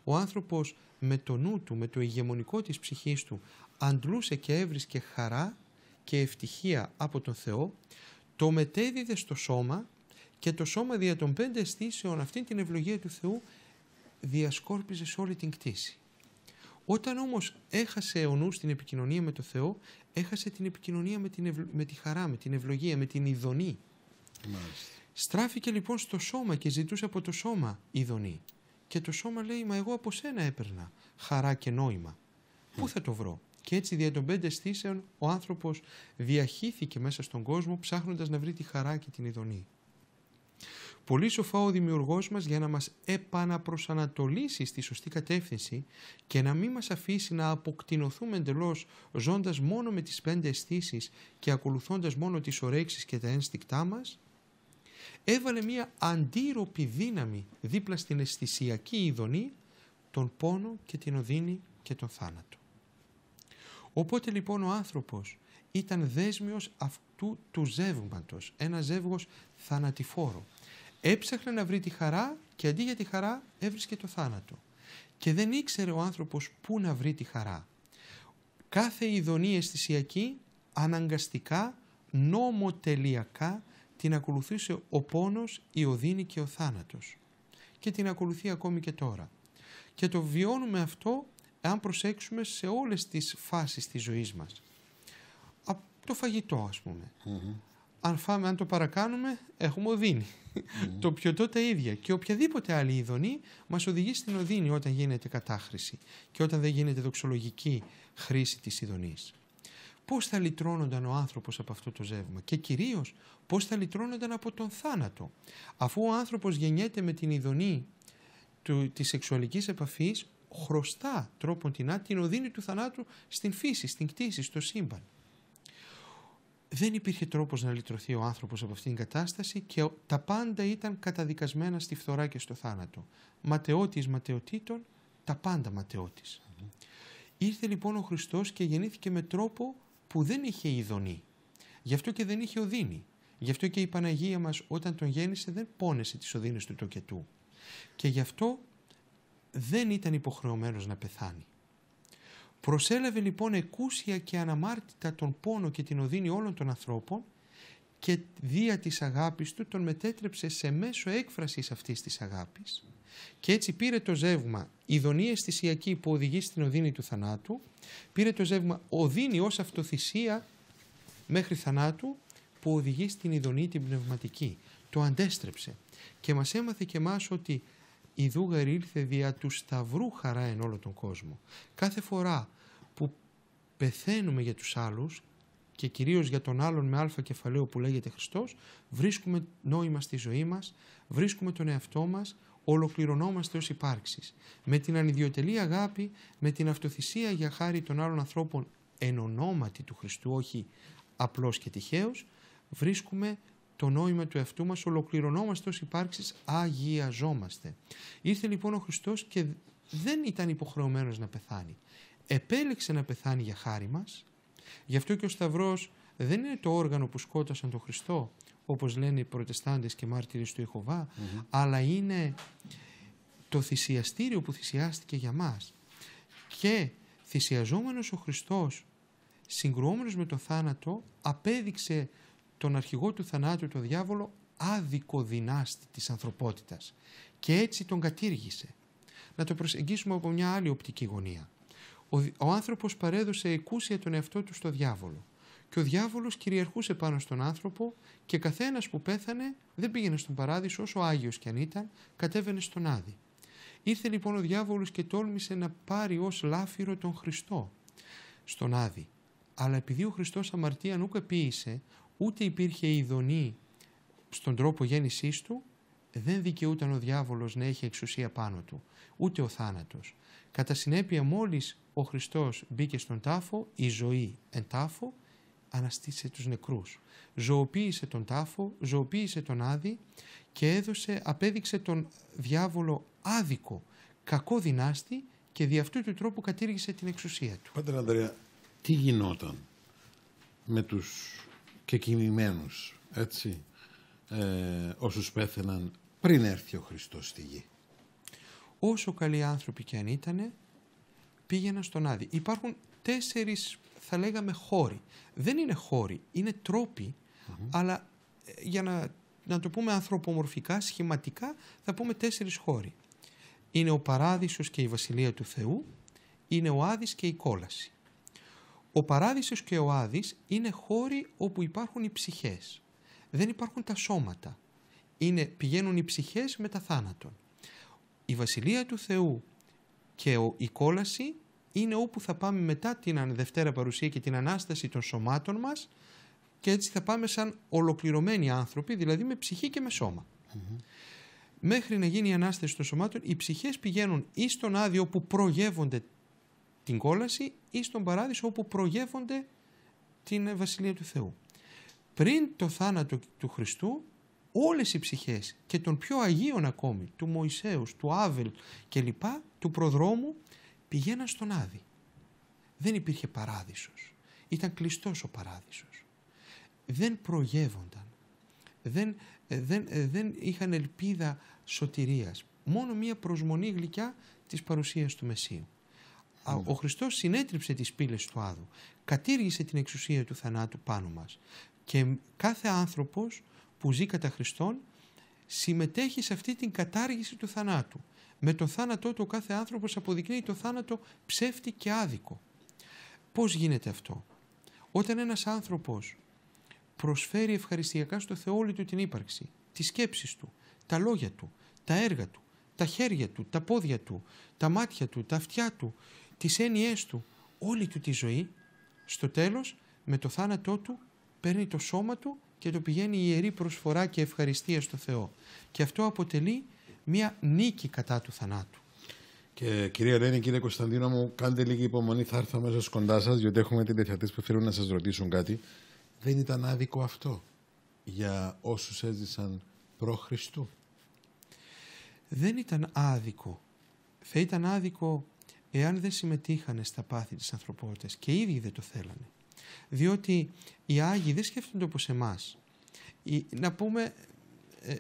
Ο άνθρωπος με το νου του, με το ηγεμονικό της ψυχής του, αντλούσε και έβρισκε χαρά και ευτυχία από τον Θεό, το μετέδιδε στο σώμα και το σώμα δια των πέντε αισθήσεων αυτή την ευλογία του Θεού διασκόρπιζε σε όλη την κτήση. Όταν όμως έχασε ο νους την επικοινωνία με το Θεό, έχασε την επικοινωνία με, την με τη χαρά, με την ευλογία, με την ειδονή. Μάλιστα. Στράφηκε λοιπόν στο σώμα και ζητούσε από το σώμα ειδονή. Και το σώμα λέει, μα εγώ από σένα έπαιρνα χαρά και νόημα. Πού θα το βρω. Και έτσι δια των πέντε αισθήσεων ο άνθρωπος διαχύθηκε μέσα στον κόσμο ψάχνοντας να βρει τη χαρά και την ειδονή. Πολύ σοφά ο δημιουργός μας για να μας επαναπροσανατολίσει στη σωστή κατεύθυνση και να μην μας αφήσει να αποκτηνοθούμε εντελώς ζώντας μόνο με τις πέντε αισθήσεις και ακολουθώντας μόνο τις ορέξεις και τα ένστικτά μας, έβαλε μία αντίρροπη δύναμη δίπλα στην αισθησιακή ειδονή, τον πόνο και την οδύνη και τον θάνατο. Οπότε λοιπόν ο άνθρωπος ήταν δέσμιος αυτού του ζεύγματος, ένα ζεύγος θανατηφόρο Έψαχνε να βρει τη χαρά και αντί για τη χαρά έβρισκε το θάνατο. Και δεν ήξερε ο άνθρωπος πού να βρει τη χαρά. Κάθε ειδονή αισθησιακή αναγκαστικά, νομοτελειακά την ακολουθούσε ο πόνος, η οδύνη και ο θάνατος. Και την ακολουθεί ακόμη και τώρα. Και το βιώνουμε αυτό αν προσέξουμε σε όλες τις φάσεις της ζωής μας. Από το φαγητό ας πούμε αν φάμε, αν το παρακάνουμε, έχουμε οδύνη. το πιωτό τα ίδια. Και οποιαδήποτε άλλη ειδονή μας οδηγεί στην οδύνη όταν γίνεται κατάχρηση και όταν δεν γίνεται δοξολογική χρήση της ειδονής. Πώς θα λυτρώνονταν ο άνθρωπος από αυτό το ζεύμα και κυρίως πώς θα λυτρώνονταν από τον θάνατο. Αφού ο άνθρωπος γεννιέται με την ειδονή της σεξουαλικής επαφής, χρωστά τρόπον την την οδύνη του θανάτου στην φύση, στην κτήση, στο σύμπαν δεν υπήρχε τρόπος να λυτρωθεί ο άνθρωπος από αυτήν την κατάσταση και τα πάντα ήταν καταδικασμένα στη φθορά και στο θάνατο. Ματαιώτης ματαιωτήτων, τα πάντα ματαιώτης. Ήρθε λοιπόν ο Χριστός και γεννήθηκε με τρόπο που δεν είχε ειδονή. Γι' αυτό και δεν είχε οδύνη. Γι' αυτό και η Παναγία μας όταν τον γέννησε δεν πόνεσε τις οδύνες του τοκετού. Και γι' αυτό δεν ήταν υποχρεωμένος να πεθάνει. Προσέλαβε λοιπόν εκούσια και αναμάρτητα τον πόνο και την οδύνη όλων των ανθρώπων και δια της αγάπης του τον μετέτρεψε σε μέσο έκφρασης αυτής της αγάπης και έτσι πήρε το ζεύγμα δονή αισθησιακή που οδηγεί στην οδύνη του θανάτου, πήρε το ζεύγμα οδύνη ως αυτοθυσία μέχρι θανάτου που οδηγεί στην ειδονή την πνευματική. Το αντέστρεψε και μας έμαθε και εμάς ότι η Δούγαρη ήλθε δια του σταυρού χαρά εν όλο τον κόσμο. Κάθε φορά που πεθαίνουμε για τους άλλους και κυρίως για τον άλλον με αλφα κεφαλαίο που λέγεται Χριστός, βρίσκουμε νόημα στη ζωή μας, βρίσκουμε τον εαυτό μας, ολοκληρωνόμαστε ως υπάρξεις. Με την ανιδιοτελή αγάπη, με την αυτοθυσία για χάρη των άλλων ανθρώπων εν ονόματι του Χριστού, όχι απλώς και τυχαίως, βρίσκουμε το νόημα του εαυτού μας, ολοκληρωνόμαστε ως υπάρξεις, αγιαζόμαστε. Ήρθε λοιπόν ο Χριστός και δεν ήταν υποχρεωμένος να πεθάνει. Επέλεξε να πεθάνει για χάρη μας, γι' αυτό και ο Σταυρός δεν είναι το όργανο που σκότασαν τον Χριστό, όπως λένε οι προτεστάντες και μάρτυρες του Ιχωβά, αλλά είναι το θυσιαστήριο που θυσιάστηκε για μας. Και θυσιαζόμενος ο Χριστός, συγκρουόμενος με το θάνατο, απέδειξε τον αρχηγό του θανάτου, τον διάβολο, άδικο δυνάστη της ανθρωπότητας και έτσι τον κατήργησε. Να το προσεγγίσουμε από μια άλλη οπτική γωνία. Ο, ο άνθρωπος παρέδωσε εκούσια τον εαυτό του στο διάβολο και ο διάβολος κυριαρχούσε πάνω στον άνθρωπο και καθένας που πέθανε δεν πήγαινε στον παράδεισο όσο Άγιος κι αν ήταν, κατέβαινε στον Άδη. Ήρθε λοιπόν ο διάβολος και τόλμησε να πάρει ως λάφυρο τον Χριστό στον Άδη. Αλλά επειδή ο Χριστός αμαρτίαν ούτε υπήρχε ειδονή στον τρόπο γέννησής του, δεν δικαιούταν ο διάβολος να έχει εξουσία πάνω του, ούτε ο θάνατος. Κατά συνέπεια μόλις ο Χριστός μπήκε στον τάφο, η ζωή εν τάφο, αναστήσε τους νεκρούς. Ζωοποίησε τον τάφο, ζωοποίησε τον άδη και έδωσε, απέδειξε τον διάβολο άδικο, κακό δυνάστη και δι' αυτού του τρόπου κατήργησε την εξουσία του. Πάτερ Αντρέα, τι γινόταν με τους και κοιμημένους, έτσι, ε, όσους πέθαιναν πριν έρθει ο Χριστός στη γη. Όσο καλοί άνθρωποι και αν ήταν, πήγαιναν στον Άδη. Υπάρχουν τέσσερις, θα λέγαμε, χώροι. Δεν είναι χώροι, είναι τρόποι, αλλά ε, για να, να το πούμε ανθρωπομορφικά, σχηματικά, θα πούμε τέσσερις χώροι. Είναι ο παράδεισος και η βασιλεία του Θεού, είναι ο Άδης και η κόλαση. Ο παράδεισος και ο άδης είναι χώροι όπου υπάρχουν οι ψυχές. Δεν υπάρχουν τα σώματα. Είναι, πηγαίνουν οι ψυχές με τα θάνατον. Η Βασιλεία του Θεού και ο, η κόλαση είναι όπου θα πάμε μετά την Δευτέρα Παρουσία και την Ανάσταση των σωμάτων μας και έτσι θα πάμε σαν ολοκληρωμένοι άνθρωποι, δηλαδή με ψυχή και με σωμα Μέχρι να γίνει η Ανάσταση των σωμάτων, οι ψυχές πηγαίνουν ή στον άδειο που προγεύονται την κόλαση ή στον παράδεισο όπου προγεύονται την Βασιλεία του Θεού. Πριν το θάνατο του Χριστού όλες οι ψυχές και των πιο Αγίων ακόμη, του Μωυσέους, του Άβελ και λοιπά, του προδρόμου, πηγαίναν στον Άδη. Δεν υπήρχε παράδεισος. Ήταν κλειστός ο παράδεισος. Δεν προγεύονταν. Δεν, ε, δεν, ε, δεν είχαν ελπίδα σωτηρίας. Μόνο μία προσμονή γλυκιά της παρουσίας του Μεσσίου. Ναι. Ο Χριστός συνέτριψε τις πύλες του Άδου, κατήργησε την εξουσία του θανάτου πάνω μας και κάθε άνθρωπος που ζει κατά Χριστόν συμμετέχει σε αυτή την κατάργηση του θανάτου. Με το θάνατό του ο κάθε άνθρωπος αποδεικνύει το θάνατο ψεύτη και άδικο. Πώς γίνεται αυτό. Όταν ένας άνθρωπος προσφέρει ευχαριστιακά στο Θεό όλη του την ύπαρξη, τις σκέψεις του, τα λόγια του, τα έργα του, τα χέρια του, τα πόδια του, τα μάτια του, τα αυτιά του, τις έννοιές του, όλη του τη ζωή, στο τέλος με το θάνατό του παίρνει το σώμα του και το πηγαίνει ιερή προσφορά και ευχαριστία στο Θεό. Και αυτό αποτελεί μια νίκη κατά του θανάτου. Και κυρία Ελένη, κύριε Κωνσταντίνο μου, κάντε λίγη υπομονή, θα έρθω μέσα κοντά σας, διότι έχουμε τηλεθεατέ που θέλουν να σας ρωτήσουν κάτι. Δεν ήταν άδικο αυτό για όσους έζησαν προ Χριστού. Δεν ήταν άδικο. Θα ήταν άδικο εάν δεν συμμετείχαν στα πάθη της ανθρωπότητας και οι ίδιοι δεν το θέλανε. Διότι οι Άγιοι δεν σκέφτονται όπως εμάς. να πούμε, ε,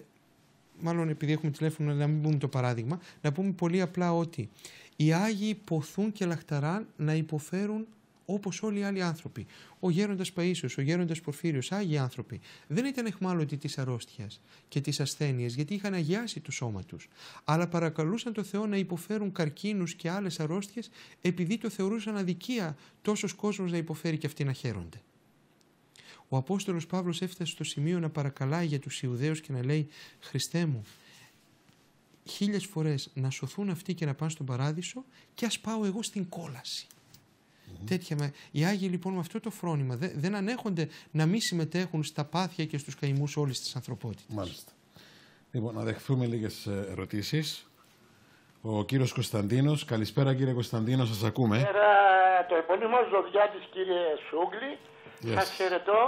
μάλλον επειδή έχουμε τηλέφωνο να μην πούμε το παράδειγμα, να πούμε πολύ απλά ότι οι Άγιοι ποθούν και λαχταράν να υποφέρουν όπως όλοι οι άλλοι άνθρωποι. Ο γέροντας Παίσιο, ο γέροντας Πορφύριος, άγιοι άνθρωποι, δεν ήταν εχμάλωτοι της αρρώστιας και της ασθένειας, γιατί είχαν αγιάσει το σώμα τους. Αλλά παρακαλούσαν το Θεό να υποφέρουν καρκίνους και άλλες αρρώστιες, επειδή το θεωρούσαν αδικία τόσος κόσμος να υποφέρει και αυτοί να χαίρονται. Ο Απόστολος Παύλος έφτασε στο σημείο να παρακαλάει για τους Ιουδαίους και να λέει: Χριστέ μου, χίλιες φορές να σωθούν αυτοί και να πάνε στον παράδεισο, και ας πάω εγώ στην κόλαση. Mm-hmm. Τέτοια με... Οι Άγιοι λοιπόν με αυτό το φρόνημα δεν ανέχονται να μην συμμετέχουν στα πάθια και στους καημούς όλης της ανθρωπότητας. Μάλιστα. Λοιπόν, να δεχθούμε λίγες ερωτήσεις. Ο κύριος Κωνσταντίνος. Καλησπέρα κύριε Κωνσταντίνο, σας ακούμε. Καλησπέρα το επώνυμο της κύριε Σούγκλη. Yes. Σας χαιρετώ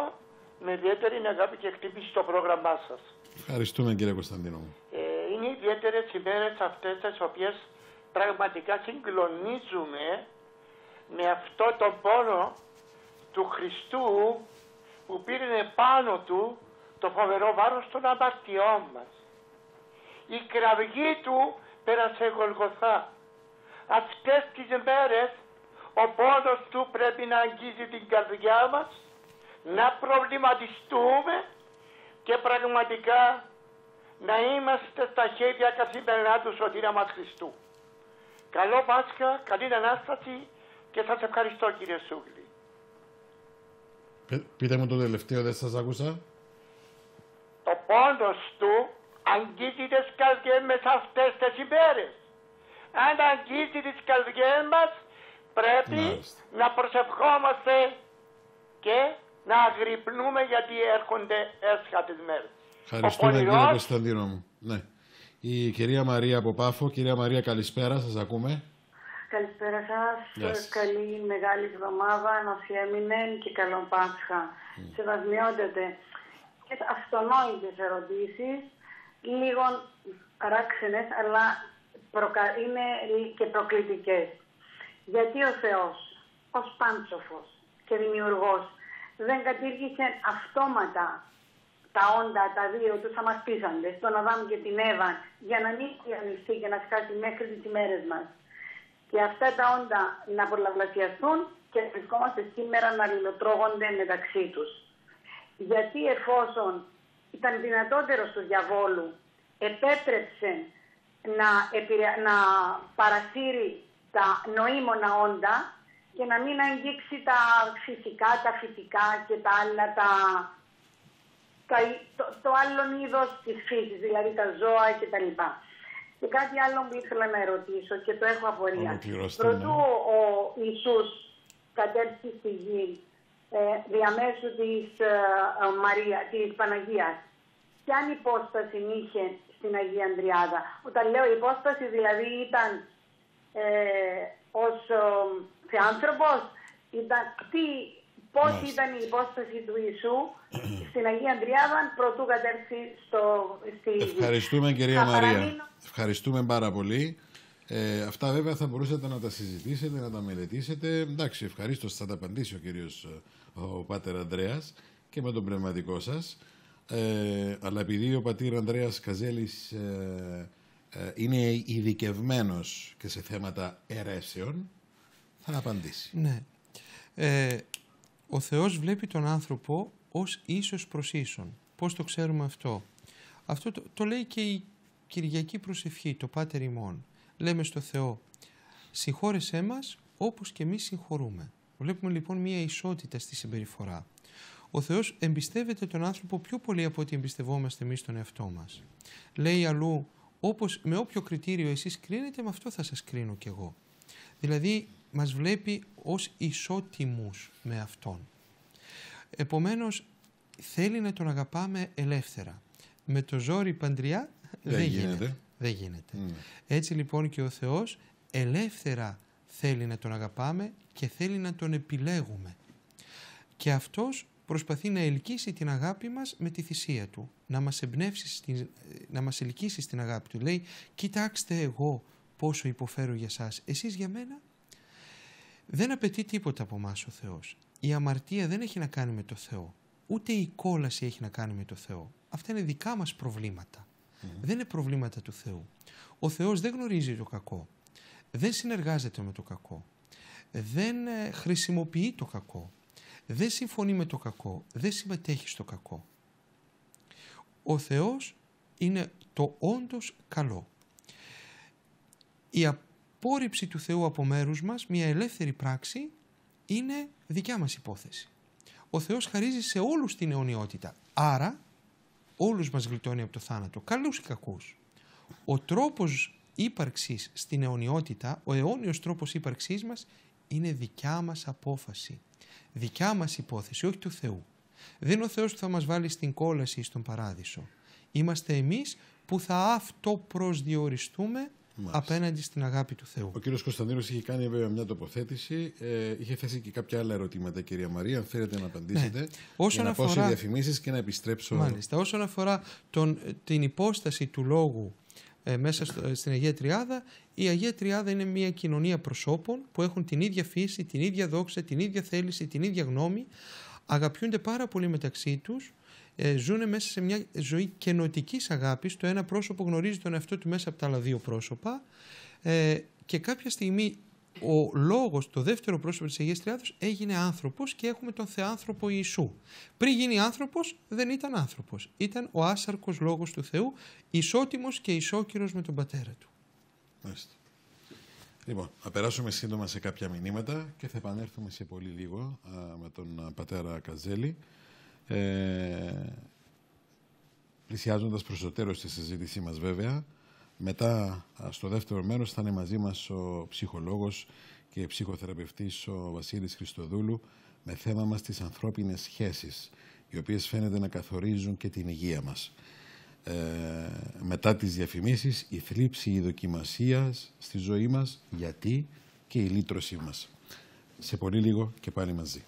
με ιδιαίτερη αγάπη και εκτίμηση στο πρόγραμμά σας. Ευχαριστούμε κύριε Κωνσταντίνο Ε, είναι ιδιαίτερες ημέρες αυτές, τις οποίες πραγματικά συγκλονίζουμε με αυτό το πόνο του Χριστού που πήρε πάνω του το φοβερό βάρος των αμαρτιών μας. Η κραυγή του πέρασε γολγοθά. Αυτές τις μέρες ο πόνος του πρέπει να αγγίζει την καρδιά μας, να προβληματιστούμε και πραγματικά να είμαστε στα χέρια καθημερινά του Σωτήρα μας Χριστού. Καλό Πάσχα, καλή Ανάσταση, και σας ευχαριστώ κύριε Σούγλη. Πείτε μου το τελευταίο, δεν σας άκουσα. Το πόντος του αγγίζει τις καρδιές μας αυτές τις ημέρες. Αν αγγίζει τις καρδιές μας πρέπει να προσευχόμαστε και να αγρυπνούμε γιατί έρχονται έσχατες μέρες. Ευχαριστούμε πονηρός... κύριε Κωνσταντίνο μου. Ναι. Η κυρία Μαρία από Πάφο. Κυρία Μαρία καλησπέρα, σας ακούμε. Καλησπέρα σας. Καλή μεγάλη εβδομάδα. Να και καλό Πάσχα. Mm. Και αυτονόητες ερωτήσεις, λίγο παράξενες, αλλά προκα... είναι και προκλητικές. Γιατί ο Θεός, ως πάντσοφος και δημιουργός, δεν κατήργησε αυτόματα τα όντα, τα δύο τους πείσαντε, τον Αδάμ και την Εύα, για να μην διανυστεί και να σκάσει μέχρι τις ημέρες μας και αυτά τα όντα να πολλαπλασιαστούν και βρισκόμαστε σήμερα να αλληλοτρώγονται μεταξύ τους. Γιατί εφόσον ήταν δυνατότερος του διαβόλου, επέτρεψε να, επηρε... να παρασύρει τα νοήμωνα όντα και να μην αγγίξει τα φυσικά, τα φυτικά και τα άλλα τα... Το, το άλλο είδος της φύσης, δηλαδή τα ζώα και και κάτι άλλο που ήθελα να ερωτήσω και το έχω απορία. Ναι. Προτού ο Ιησούς κατέρθει στη γη ε, διαμέσου της, ε, Μαρία, της Παναγίας, ποια υπόσταση είχε στην Αγία Ανδριάδα. Όταν λέω υπόσταση δηλαδή ήταν ε, ως ε, ήταν, τι Πώς ήταν η υπόσταση του Ιησού στην Αγία Αντριάδα πρωτού κατέρθει στο. Στη... Ευχαριστούμε κυρία Μαρία. Ευχαριστούμε πάρα πολύ. Ε, αυτά βέβαια θα μπορούσατε να τα συζητήσετε, να τα μελετήσετε. Εντάξει, ευχαρίστως θα τα απαντήσει ο κύριος ε, ο Πάτερ Ανδρέας και με τον πνευματικό σας, Ε, αλλά επειδή ο πατήρ Ανδρέας Καζέλης ε, ε, είναι ειδικευμένος και σε θέματα αιρέσεων, θα απαντήσει. Ναι. Ε, ο Θεός βλέπει τον άνθρωπο ως ίσως προς ίσον. Πώς το ξέρουμε αυτό. Αυτό το, λέει και η Κυριακή προσευχή, το Πάτερ ημών. Λέμε στο Θεό, συγχώρεσέ μας όπως και εμείς συγχωρούμε. Βλέπουμε λοιπόν μία ισότητα στη συμπεριφορά. Ο Θεός εμπιστεύεται τον άνθρωπο πιο πολύ από ότι εμπιστευόμαστε εμείς τον εαυτό μας. Λέει αλλού, όπως με όποιο κριτήριο εσείς κρίνετε, με αυτό θα σας κρίνω κι εγώ. Δηλαδή μας βλέπει ως ισότιμους με Αυτόν. Επομένως, θέλει να τον αγαπάμε ελεύθερα. Με το ζόρι παντριά δεν, γίνεται. Δεν γίνεται. Mm. Έτσι λοιπόν και ο Θεός ελεύθερα θέλει να τον αγαπάμε και θέλει να τον επιλέγουμε. Και αυτός προσπαθεί να ελκύσει την αγάπη μας με τη θυσία του, να μας εμπνεύσει, να μας ελκύσει στην αγάπη του. Λέει, κοιτάξτε εγώ πόσο υποφέρω για σας, εσείς για μένα δεν απαιτεί τίποτα από εμάς ο Θεός. Η αμαρτία δεν έχει να κάνει με το Θεό. Ούτε η κόλαση έχει να κάνει με το Θεό. Αυτά είναι δικά μας προβλήματα. Δεν είναι προβλήματα του Θεού. Ο Θεός δεν γνωρίζει το κακό. Δεν συνεργάζεται με το κακό. Δεν ε, χρησιμοποιεί το κακό. Δεν συμφωνεί με το κακό. Δεν συμμετέχει στο κακό. Ο Θεός είναι το όντως καλό. Η απόρριψη του Θεού από μέρους μας, μια ελεύθερη πράξη, είναι δικιά μας υπόθεση. Ο Θεός χαρίζει σε όλους την αιωνιότητα. Άρα, όλους μας γλιτώνει από το θάνατο, καλούς και κακούς. Ο τρόπος ύπαρξης στην αιωνιότητα, ο αιώνιος τρόπος ύπαρξής μας, είναι δικιά μας απόφαση. Δικιά μας υπόθεση, όχι του Θεού. Δεν είναι ο Θεός που θα μας βάλει στην κόλαση ή στον παράδεισο. Είμαστε εμείς που θα αυτοπροσδιοριστούμε Μάλιστα. απέναντι στην αγάπη του Θεού. Ο κύριος Κωνσταντίνος είχε κάνει βέβαια μια τοποθέτηση, ε, είχε θέσει και κάποια άλλα ερωτήματα κυρία Μαρία, αν θέλετε να απαντήσετε, ναι. για να αφορά... πω σε διαφημίσεις και να επιστρέψω. Μάλιστα, όσον αφορά τον, ε, την υπόσταση του λόγου ε, μέσα στην Αγία Τριάδα, η Αγία Τριάδα είναι μια κοινωνία προσώπων που έχουν την ίδια φύση, την ίδια δόξα, την ίδια θέληση, την ίδια γνώμη, αγαπιούνται πάρα πολύ μεταξύ τους ε, ζουν μέσα σε μια ζωή καινοτική αγάπης. Το ένα πρόσωπο γνωρίζει τον εαυτό του μέσα από τα άλλα δύο πρόσωπα. Ε, και κάποια στιγμή ο λόγος, το δεύτερο πρόσωπο της Αγίας Τριάδος έγινε άνθρωπος και έχουμε τον Θεάνθρωπο Ιησού. Πριν γίνει άνθρωπος, δεν ήταν άνθρωπος. Ήταν ο άσαρκος λόγος του Θεού, ισότιμος και ισόκυρος με τον πατέρα του. Μάλιστα. Λοιπόν, θα περάσουμε σύντομα σε κάποια μηνύματα και θα επανέλθουμε σε πολύ λίγο με τον πατέρα Καζέλη. Ε, πλησιάζοντας προς το τέλος της συζήτησή μας βέβαια, μετά στο δεύτερο μέρος θα είναι μαζί μας ο ψυχολόγος και ψυχοθεραπευτής ο Βασίλης Χριστοδούλου με θέμα μας τις ανθρώπινες σχέσεις, οι οποίες φαίνεται να καθορίζουν και την υγεία μας. Ε, μετά τις διαφημίσεις, η θλίψη, η δοκιμασία στη ζωή μας, γιατί και η λύτρωσή μας. Σε πολύ λίγο και πάλι μαζί.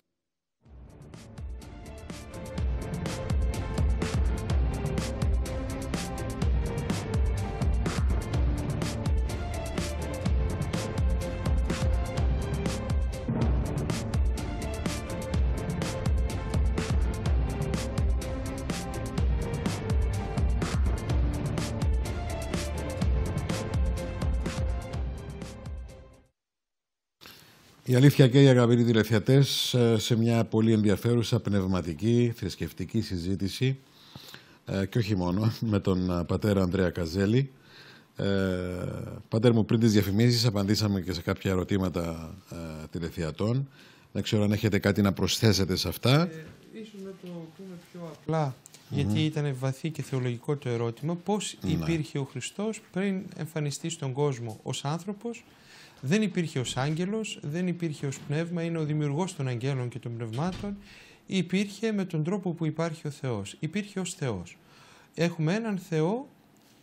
αλήθεια και οι αγαπητοί τηλεθεατές ε, σε μια πολύ ενδιαφέρουσα πνευματική θρησκευτική συζήτηση ε, και όχι μόνο <laughs> με τον ε, πατέρα Ανδρέα Καζέλη. πατέρα μου πριν τις διαφημίσεις απαντήσαμε και σε κάποια ερωτήματα τηλεθεατών. Δεν ξέρω αν έχετε κάτι να προσθέσετε σε αυτά. Ε, ίσως να το πούμε πιο απλά γιατί ήταν βαθύ και θεολογικό το ερώτημα, πώς ναι. υπήρχε ο Χριστός πριν εμφανιστεί στον κόσμο ως άνθρωπος δεν υπήρχε ως άγγελος, δεν υπήρχε ως πνεύμα, είναι ο δημιουργός των αγγέλων και των πνευμάτων, υπήρχε με τον τρόπο που υπάρχει ο Θεός, υπήρχε ως Θεός. Έχουμε έναν Θεό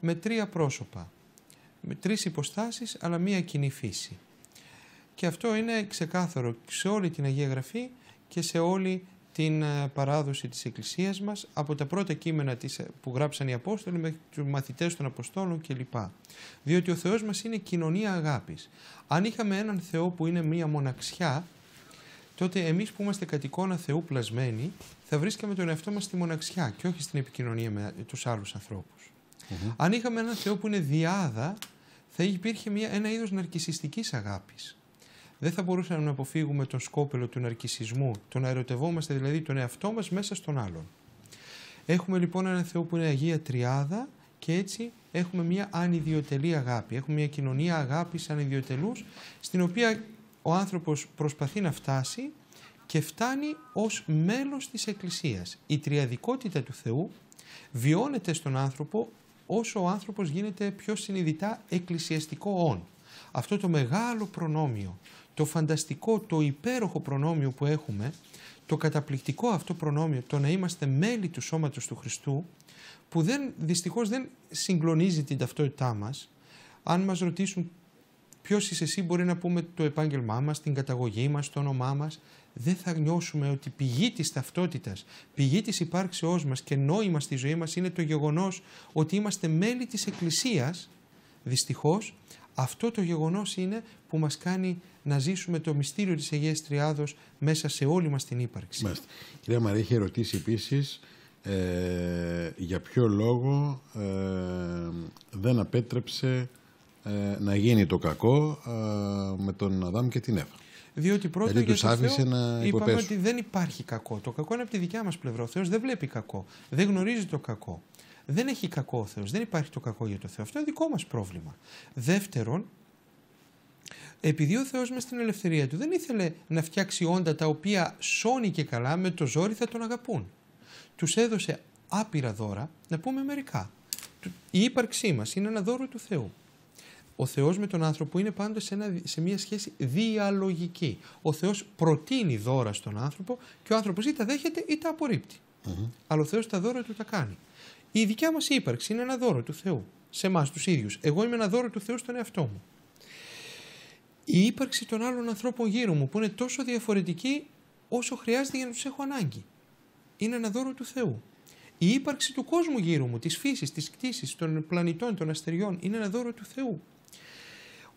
με τρία πρόσωπα, με τρεις υποστάσεις αλλά μία κοινή φύση. Και αυτό είναι ξεκάθαρο σε όλη την Αγία Γραφή και σε όλη την ε, παράδοση της Εκκλησίας μας από τα πρώτα κείμενα ε, που γράψαν οι Απόστολοι μέχρι τους μαθητές των Αποστόλων κλπ. Διότι ο Θεός μας είναι κοινωνία αγάπης. Αν είχαμε έναν Θεό που είναι μία μοναξιά, τότε εμείς που είμαστε κατ' εικόνα Θεού πλασμένοι θα βρίσκαμε τον εαυτό μας στη μοναξιά και όχι στην επικοινωνία με τους άλλους ανθρώπους. Αν είχαμε έναν Θεό που είναι διάδα, θα υπήρχε μια, ένα είδος ναρκισιστικής αγάπης δεν θα μπορούσαμε να αποφύγουμε τον σκόπελο του ναρκισισμού, το να ερωτευόμαστε δηλαδή τον εαυτό μας μέσα στον άλλον. Έχουμε λοιπόν έναν Θεό που είναι Αγία Τριάδα και έτσι έχουμε μια ανιδιοτελή αγάπη, έχουμε μια κοινωνία αγάπης ανιδιοτελούς στην οποία ο άνθρωπος προσπαθεί να φτάσει και φτάνει ως μέλος της Εκκλησίας. Η τριαδικότητα του Θεού βιώνεται στον άνθρωπο όσο ο άνθρωπος γίνεται πιο συνειδητά εκκλησιαστικό όν. Αυτό το μεγάλο προνόμιο το φανταστικό, το υπέροχο προνόμιο που έχουμε, το καταπληκτικό αυτό προνόμιο, το να είμαστε μέλη του σώματος του Χριστού, που δεν, δυστυχώς δεν συγκλονίζει την ταυτότητά μας. Αν μας ρωτήσουν ποιος είσαι εσύ, μπορεί να πούμε το επάγγελμά μας, την καταγωγή μας, το όνομά μας, δεν θα νιώσουμε ότι πηγή της ταυτότητας, πηγή της υπάρξεώς μας και νόημα στη ζωή μας είναι το γεγονός ότι είμαστε μέλη της Εκκλησίας, δυστυχώς, αυτό το γεγονός είναι που μας κάνει να ζήσουμε το μυστήριο της Αγίας Τριάδος μέσα σε όλη μας την ύπαρξη. Μάλιστα. Κυρία Μαρία είχε ερωτήσει επίσης ε, για ποιο λόγο ε, δεν απέτρεψε ε, να γίνει το κακό ε, με τον Αδάμ και την Εύα. Διότι πρώτα δηλαδή, για τους άφησε Θεό, να είπαμε ότι δεν υπάρχει κακό. Το κακό είναι από τη δικιά μας πλευρά. Ο Θεός δεν βλέπει κακό, δεν γνωρίζει το κακό. Δεν έχει κακό ο Θεός, δεν υπάρχει το κακό για το Θεό. Αυτό είναι δικό μας πρόβλημα. Δεύτερον, επειδή ο Θεός μες στην ελευθερία του δεν ήθελε να φτιάξει όντα τα οποία σώνει και καλά με το ζόρι θα τον αγαπούν. Τους έδωσε άπειρα δώρα, να πούμε μερικά. Η ύπαρξή μας είναι ένα δώρο του Θεού. Ο Θεός με τον άνθρωπο είναι πάντοτε σε, μια σχέση διαλογική. Ο Θεός προτείνει δώρα στον άνθρωπο και ο άνθρωπος είτε τα δέχεται είτε τα απορρίπτει. Αλλά ο Θεός τα δώρα του τα κάνει. Η δικιά μας ύπαρξη είναι ένα δώρο του Θεού. Σε εμάς τους ίδιους. Εγώ είμαι ένα δώρο του Θεού στον εαυτό μου. Η ύπαρξη των άλλων ανθρώπων γύρω μου που είναι τόσο διαφορετική όσο χρειάζεται για να τους έχω ανάγκη. Είναι ένα δώρο του Θεού. Η ύπαρξη του κόσμου γύρω μου, της φύσης, της κτήση, των πλανητών, των αστεριών, είναι ένα δώρο του Θεού.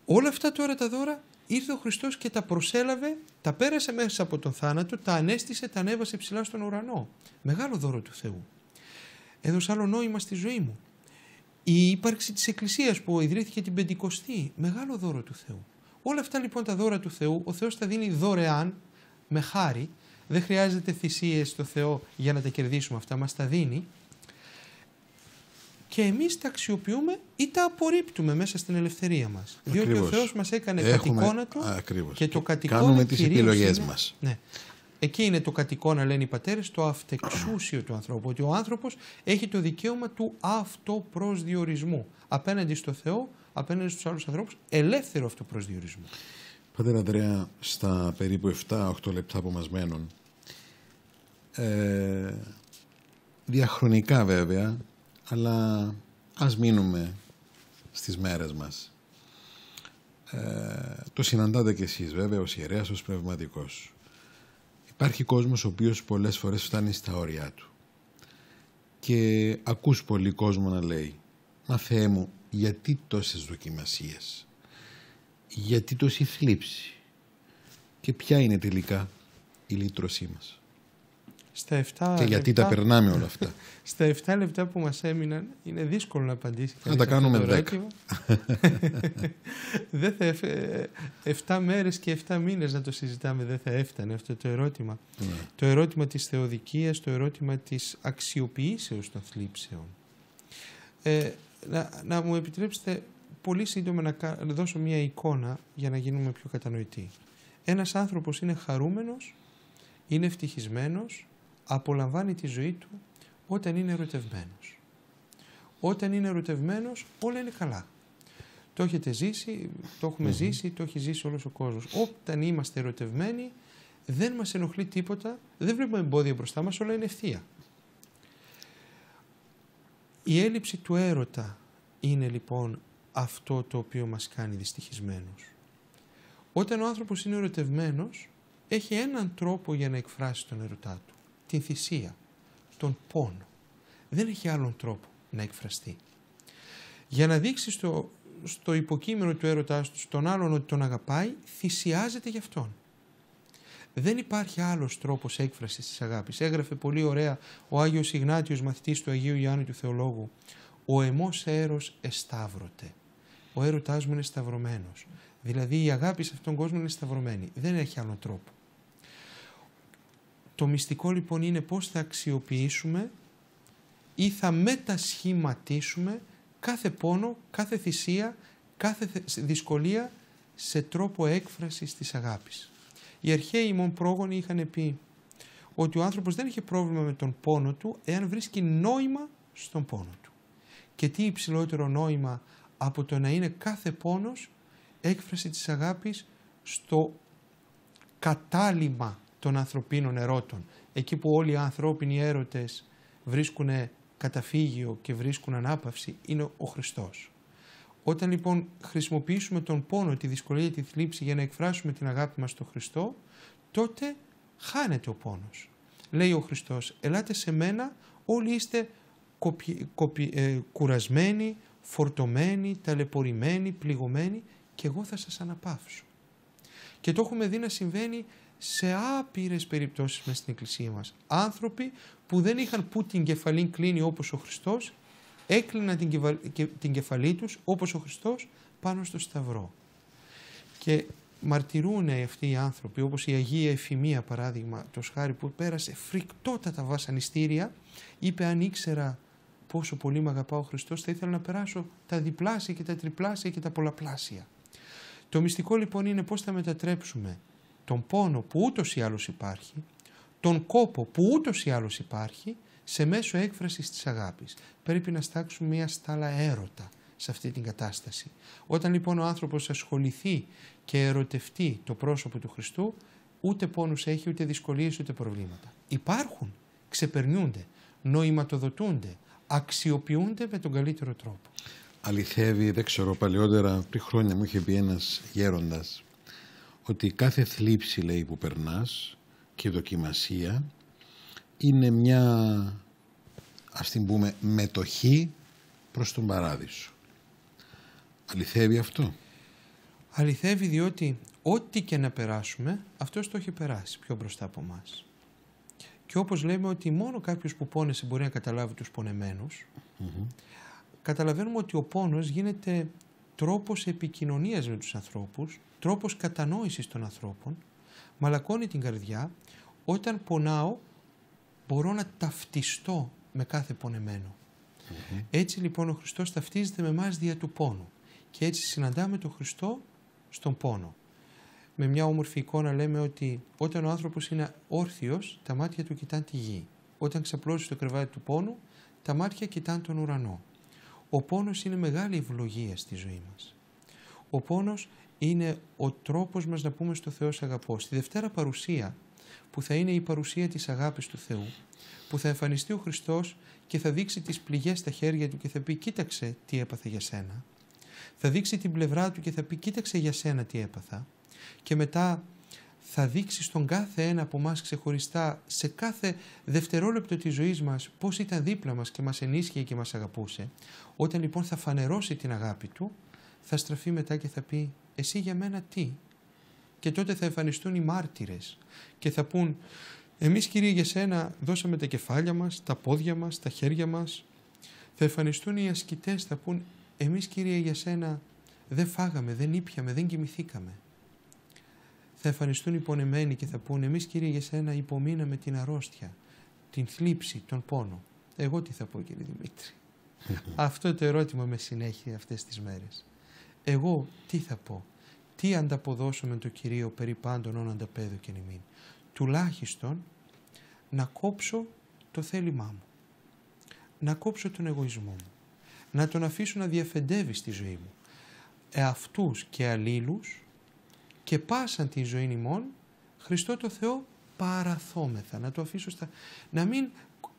Όλα αυτά τώρα τα δώρα ήρθε ο Χριστός και τα προσέλαβε, τα πέρασε μέσα από τον θάνατο, τα ανέστησε, τα ανέβασε ψηλά στον ουρανό. Μεγάλο δώρο του Θεού έδωσε άλλο νόημα στη ζωή μου. Η ύπαρξη της Εκκλησίας που ιδρύθηκε την Πεντηκοστή, μεγάλο δώρο του Θεού. Όλα αυτά λοιπόν τα δώρα του Θεού, ο Θεός τα δίνει δωρεάν, με χάρη, δεν χρειάζεται θυσίες στο Θεό για να τα κερδίσουμε αυτά, μας τα δίνει. Και εμείς τα αξιοποιούμε ή τα απορρίπτουμε μέσα στην ελευθερία μας. Διότι ο Θεός μας έκανε Έχουμε... και το κατοικόνα Κάνουμε τις επιλογές είναι... μας. Ναι. Εκεί είναι το κατοικό να λένε οι πατέρες, το αυτεξούσιο του ανθρώπου. Ότι ο άνθρωπος έχει το δικαίωμα του αυτοπροσδιορισμού απέναντι στο Θεό, απέναντι στους άλλους ανθρώπους, ελεύθερο αυτοπροσδιορισμό. Πατέρα Ανδρέα, στα περίπου 7-8 λεπτά που μας μένουν, ε, διαχρονικά βέβαια, αλλά ας μείνουμε στις μέρες μας. Ε, το συναντάτε κι εσείς βέβαια ως ιερέας, ως πνευματικός. Υπάρχει κόσμος ο οποίος πολλές φορές φτάνει στα όρια του. Και ακούς πολύ κόσμο να λέει «Μα Θεέ μου, γιατί τόσες δοκιμασίες, γιατί τόση θλίψη και ποια είναι τελικά η λύτρωσή μας». Στα 7 και γιατί τα περνάμε όλα αυτά. <laughs> Στα 7 λεπτά που μας έμειναν είναι δύσκολο να απαντήσει. Θα τα κάνουμε 10. <laughs> δεν θα 7 μέρες και 7 μήνες να το συζητάμε δεν θα έφτανε αυτό το ερώτημα. Ναι. Το ερώτημα της θεοδικίας, το ερώτημα της αξιοποιήσεως των θλίψεων. Ε, να, να μου επιτρέψετε πολύ σύντομα να δώσω μια εικόνα για να γίνουμε πιο κατανοητοί. Ένας άνθρωπος είναι χαρούμενος, είναι ευτυχισμένος, απολαμβάνει τη ζωή του όταν είναι ερωτευμένος. Όταν είναι ερωτευμένος όλα είναι καλά. Το έχετε ζήσει, το έχουμε ζήσει, το έχει ζήσει όλος ο κόσμος. Όταν είμαστε ερωτευμένοι δεν μας ενοχλεί τίποτα, δεν βλέπουμε εμπόδια μπροστά μας, όλα είναι ευθεία. Η έλλειψη του έρωτα είναι λοιπόν αυτό το οποίο μας κάνει δυστυχισμένους. Όταν ο άνθρωπος είναι ερωτευμένος, έχει έναν τρόπο για να εκφράσει τον ερωτά του την θυσία, τον πόνο. Δεν έχει άλλον τρόπο να εκφραστεί. Για να δείξει στο, υποκείμενο του έρωτάς του στον άλλον ότι τον αγαπάει, θυσιάζεται γι' αυτόν. Δεν υπάρχει άλλος τρόπος έκφρασης της αγάπης. Έγραφε πολύ ωραία ο Άγιος Ιγνάτιος, μαθητής του Αγίου Ιωάννη του Θεολόγου. Ο εμός ερος εσταυρωται Ο έρωτάς μου είναι σταυρωμένος. Δηλαδή η αγάπη σε αυτόν τον κόσμο είναι σταυρωμένη. Δεν έχει άλλο τρόπο. Το μυστικό λοιπόν είναι πώς θα αξιοποιήσουμε ή θα μετασχηματίσουμε κάθε πόνο, κάθε θυσία, κάθε δυσκολία σε τρόπο έκφρασης της αγάπης. Οι αρχαίοι ημών πρόγονοι είχαν πει ότι ο άνθρωπος δεν είχε πρόβλημα με τον πόνο του εάν βρίσκει νόημα στον πόνο του. Και τι υψηλότερο νόημα από το να είναι κάθε πόνος έκφραση της αγάπης στο κατάλημα των ανθρωπίνων ερώτων. Εκεί που όλοι οι ανθρώπινοι έρωτες βρίσκουν καταφύγιο και βρίσκουν ανάπαυση είναι ο Χριστός. Όταν λοιπόν χρησιμοποιήσουμε τον πόνο, τη δυσκολία, τη θλίψη για να εκφράσουμε την αγάπη μας στον Χριστό, τότε χάνεται ο πόνος. Λέει ο Χριστός, ελάτε σε μένα, όλοι είστε ε, κουρασμένοι, φορτωμένοι, ταλαιπωρημένοι, πληγωμένοι και εγώ θα σας αναπαύσω. Και το έχουμε δει να συμβαίνει σε άπειρες περιπτώσεις μέσα στην Εκκλησία μας. Άνθρωποι που δεν είχαν που την κεφαλή κλείνει όπως ο Χριστός, έκλειναν την, την κεφαλή τους όπως ο Χριστός πάνω στο Σταυρό. Και μαρτυρούν αυτοί οι άνθρωποι, όπως η Αγία Εφημία παράδειγμα, το σχάρι που πέρασε φρικτότατα βασανιστήρια, είπε αν ήξερα πόσο πολύ με αγαπά ο Χριστός θα ήθελα να περάσω τα διπλάσια και τα τριπλάσια και τα πολλαπλάσια. Το μυστικό λοιπόν είναι πώς θα μετατρέψουμε τον πόνο που ούτως ή άλλως υπάρχει, τον κόπο που ούτως ή άλλως υπάρχει, σε μέσο έκφρασης της αγάπης. Πρέπει να στάξουμε μια στάλα έρωτα σε αυτή την κατάσταση. Όταν λοιπόν ο άνθρωπος ασχοληθεί και ερωτευτεί το πρόσωπο του Χριστού, ούτε πόνους έχει, ούτε δυσκολίες, ούτε προβλήματα. Υπάρχουν, ξεπερνούνται, νοηματοδοτούνται, αξιοποιούνται με τον καλύτερο τρόπο. Αληθεύει, δεν ξέρω, παλαιότερα πριν χρόνια μου είχε πει ένας γέροντας ότι κάθε θλίψη λέει που περνάς και δοκιμασία είναι μια ας την πούμε μετοχή προς τον παράδεισο. Αληθεύει αυτό. Αληθεύει διότι ό,τι και να περάσουμε αυτός το έχει περάσει πιο μπροστά από μας. Και όπως λέμε ότι μόνο κάποιος που πόνεσε μπορεί να καταλάβει τους πονεμένους καταλαβαίνουμε ότι ο πόνος γίνεται τρόπος επικοινωνίας με τους ανθρώπους τρόπος κατανόησης των ανθρώπων, μαλακώνει την καρδιά, όταν πονάω μπορώ να ταυτιστώ με κάθε Έτσι λοιπόν ο Χριστός ταυτίζεται με εμάς δια του πόνου και έτσι συναντάμε τον Χριστό στον πόνο. Με μια όμορφη εικόνα λέμε ότι όταν ο άνθρωπος είναι όρθιος, τα μάτια του κοιτάνε τη γη. Όταν ξαπλώσει το κρεβάτι του πόνου, τα μάτια κοιτάνε τον ουρανό. Ο πόνος είναι μεγάλη ευλογία στη ζωή μας. Ο πόνος είναι ο τρόπος μας να πούμε στο Θεό «Σ' αγαπώ». Στη Δευτέρα Παρουσία, που θα είναι η παρουσία της αγάπης του Θεού, που θα εμφανιστεί ο Χριστός και θα δείξει τις πληγές στα χέρια του και θα πει «Κοίταξε τι έπαθε για σένα». Θα δείξει την πλευρά του και θα πει «Κοίταξε για σένα τι έπαθα». Και μετά θα δείξει στον κάθε ένα από εμά ξεχωριστά, σε κάθε δευτερόλεπτο της ζωής μας, πώς ήταν δίπλα μας και μας ενίσχυε και μας αγαπούσε. Όταν λοιπόν θα φανερώσει την αγάπη του, θα στραφεί μετά και θα πει εσύ για μένα τι. Και τότε θα εμφανιστούν οι μάρτυρες και θα πούν εμείς Κύριε για σένα δώσαμε τα κεφάλια μας, τα πόδια μας, τα χέρια μας. Θα εμφανιστούν οι ασκητές, θα πούν εμείς Κύριε για σένα δεν φάγαμε, δεν ήπιαμε, δεν κοιμηθήκαμε. Θα εμφανιστούν οι πονεμένοι και θα πούν εμείς Κύριε για σένα υπομείναμε την αρρώστια, την θλίψη, τον πόνο. Εγώ τι θα πω κύριε Δημήτρη. <laughs> Αυτό το ερώτημα με συνέχεια αυτές τις μέρες εγώ τι θα πω. Τι ανταποδώσω με το Κυρίο περί πάντων όνοντα πέδο και νημήν. Τουλάχιστον να κόψω το θέλημά μου. Να κόψω τον εγωισμό μου. Να τον αφήσω να διαφεντεύει στη ζωή μου. Εαυτούς και αλλήλους και πάσαν την ζωή ημών Χριστό το Θεό παραθόμεθα. Να το αφήσω στα... Να μην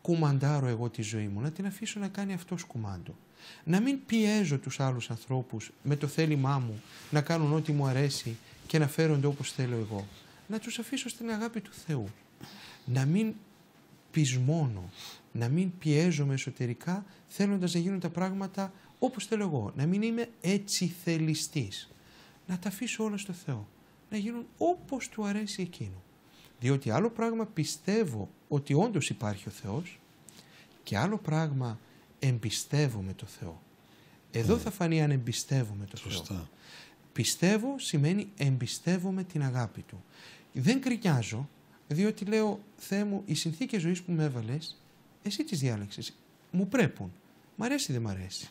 κουμαντάρω εγώ τη ζωή μου. Να την αφήσω να κάνει αυτός κουμάντο να μην πιέζω τους άλλους ανθρώπους με το θέλημά μου να κάνουν ό,τι μου αρέσει και να φέρονται όπως θέλω εγώ. Να τους αφήσω στην αγάπη του Θεού. Να μην πεισμώνω, να μην πιέζομαι εσωτερικά θέλοντας να γίνουν τα πράγματα όπως θέλω εγώ. Να μην είμαι έτσι θελιστής. Να τα αφήσω όλα στο Θεό. Να γίνουν όπως του αρέσει εκείνο. Διότι άλλο πράγμα πιστεύω ότι όντως υπάρχει ο Θεός και άλλο πράγμα εμπιστεύομαι το Θεό. Εδώ ναι. θα φανεί αν εμπιστεύομαι το Σωστά. Θεό. Πιστεύω σημαίνει εμπιστεύομαι την αγάπη Του. Δεν κρικιάζω, διότι λέω, Θεέ μου, οι συνθήκες ζωής που με έβαλες, εσύ τις διάλεξες. Μου πρέπουν. Μ' αρέσει, δεν μ' αρέσει.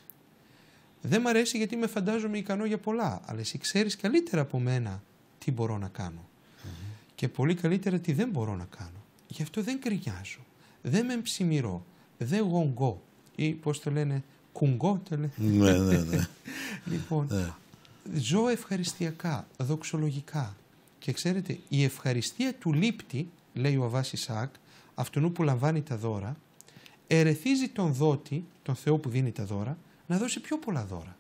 Δεν μ' αρέσει γιατί με φαντάζομαι ικανό για πολλά, αλλά εσύ ξέρεις καλύτερα από μένα τι μπορώ να κανω Και πολύ καλύτερα τι δεν μπορώ να κάνω. Γι' αυτό δεν κρυγιάζω, δεν με ψημυρώ, δεν Mm-hmm ή πώς το λένε, κουγκό το λένε. Ναι, ναι, ναι. <laughs> λοιπόν, ναι. ζω ευχαριστιακά, δοξολογικά. Και ξέρετε, η ευχαριστία του λήπτη, λέει ο Αβάς Σάκ, αυτού που λαμβάνει τα δώρα, ερεθίζει τον δότη, τον Θεό που δίνει τα δώρα, να δώσει πιο πολλά δώρα.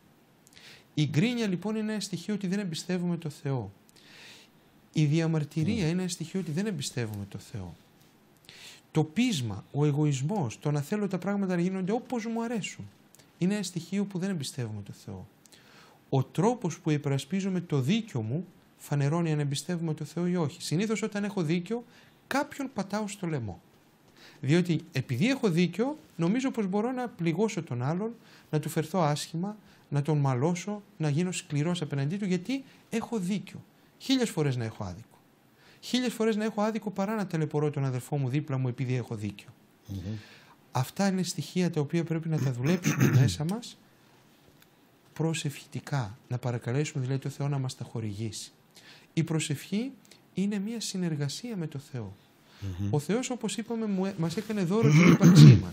Η γκρίνια λοιπόν είναι ένα στοιχείο ότι δεν εμπιστεύουμε το Θεό. Η διαμαρτυρία ναι. είναι ένα στοιχείο ότι δεν εμπιστεύουμε το Θεό. Το πείσμα, ο εγωισμός, το να θέλω τα πράγματα να γίνονται όπως μου αρέσουν, είναι ένα στοιχείο που δεν εμπιστεύομαι το Θεό. Ο τρόπος που υπερασπίζομαι το δίκιο μου φανερώνει αν εμπιστεύομαι το Θεό ή όχι. Συνήθως όταν έχω δίκιο, κάποιον πατάω στο λαιμό. Διότι επειδή έχω δίκιο, νομίζω πως μπορώ να πληγώσω τον άλλον, να του φερθώ άσχημα, να τον μαλώσω, να γίνω σκληρός απέναντί του, γιατί έχω δίκιο. Χίλιες φορές να έχω άδικο χίλιες φορές να έχω άδικο παρά να ταλαιπωρώ τον αδερφό μου δίπλα μου επειδή έχω δίκιο. Αυτά είναι στοιχεία τα οποία πρέπει να τα δουλέψουμε <coughs> μέσα μας προσευχητικά. Να παρακαλέσουμε δηλαδή το Θεό να μας τα χορηγήσει. Η προσευχή είναι μια συνεργασία με το Θεό. Ο Θεός, όπως είπαμε μας έκανε δώρο την ύπαρξή μας.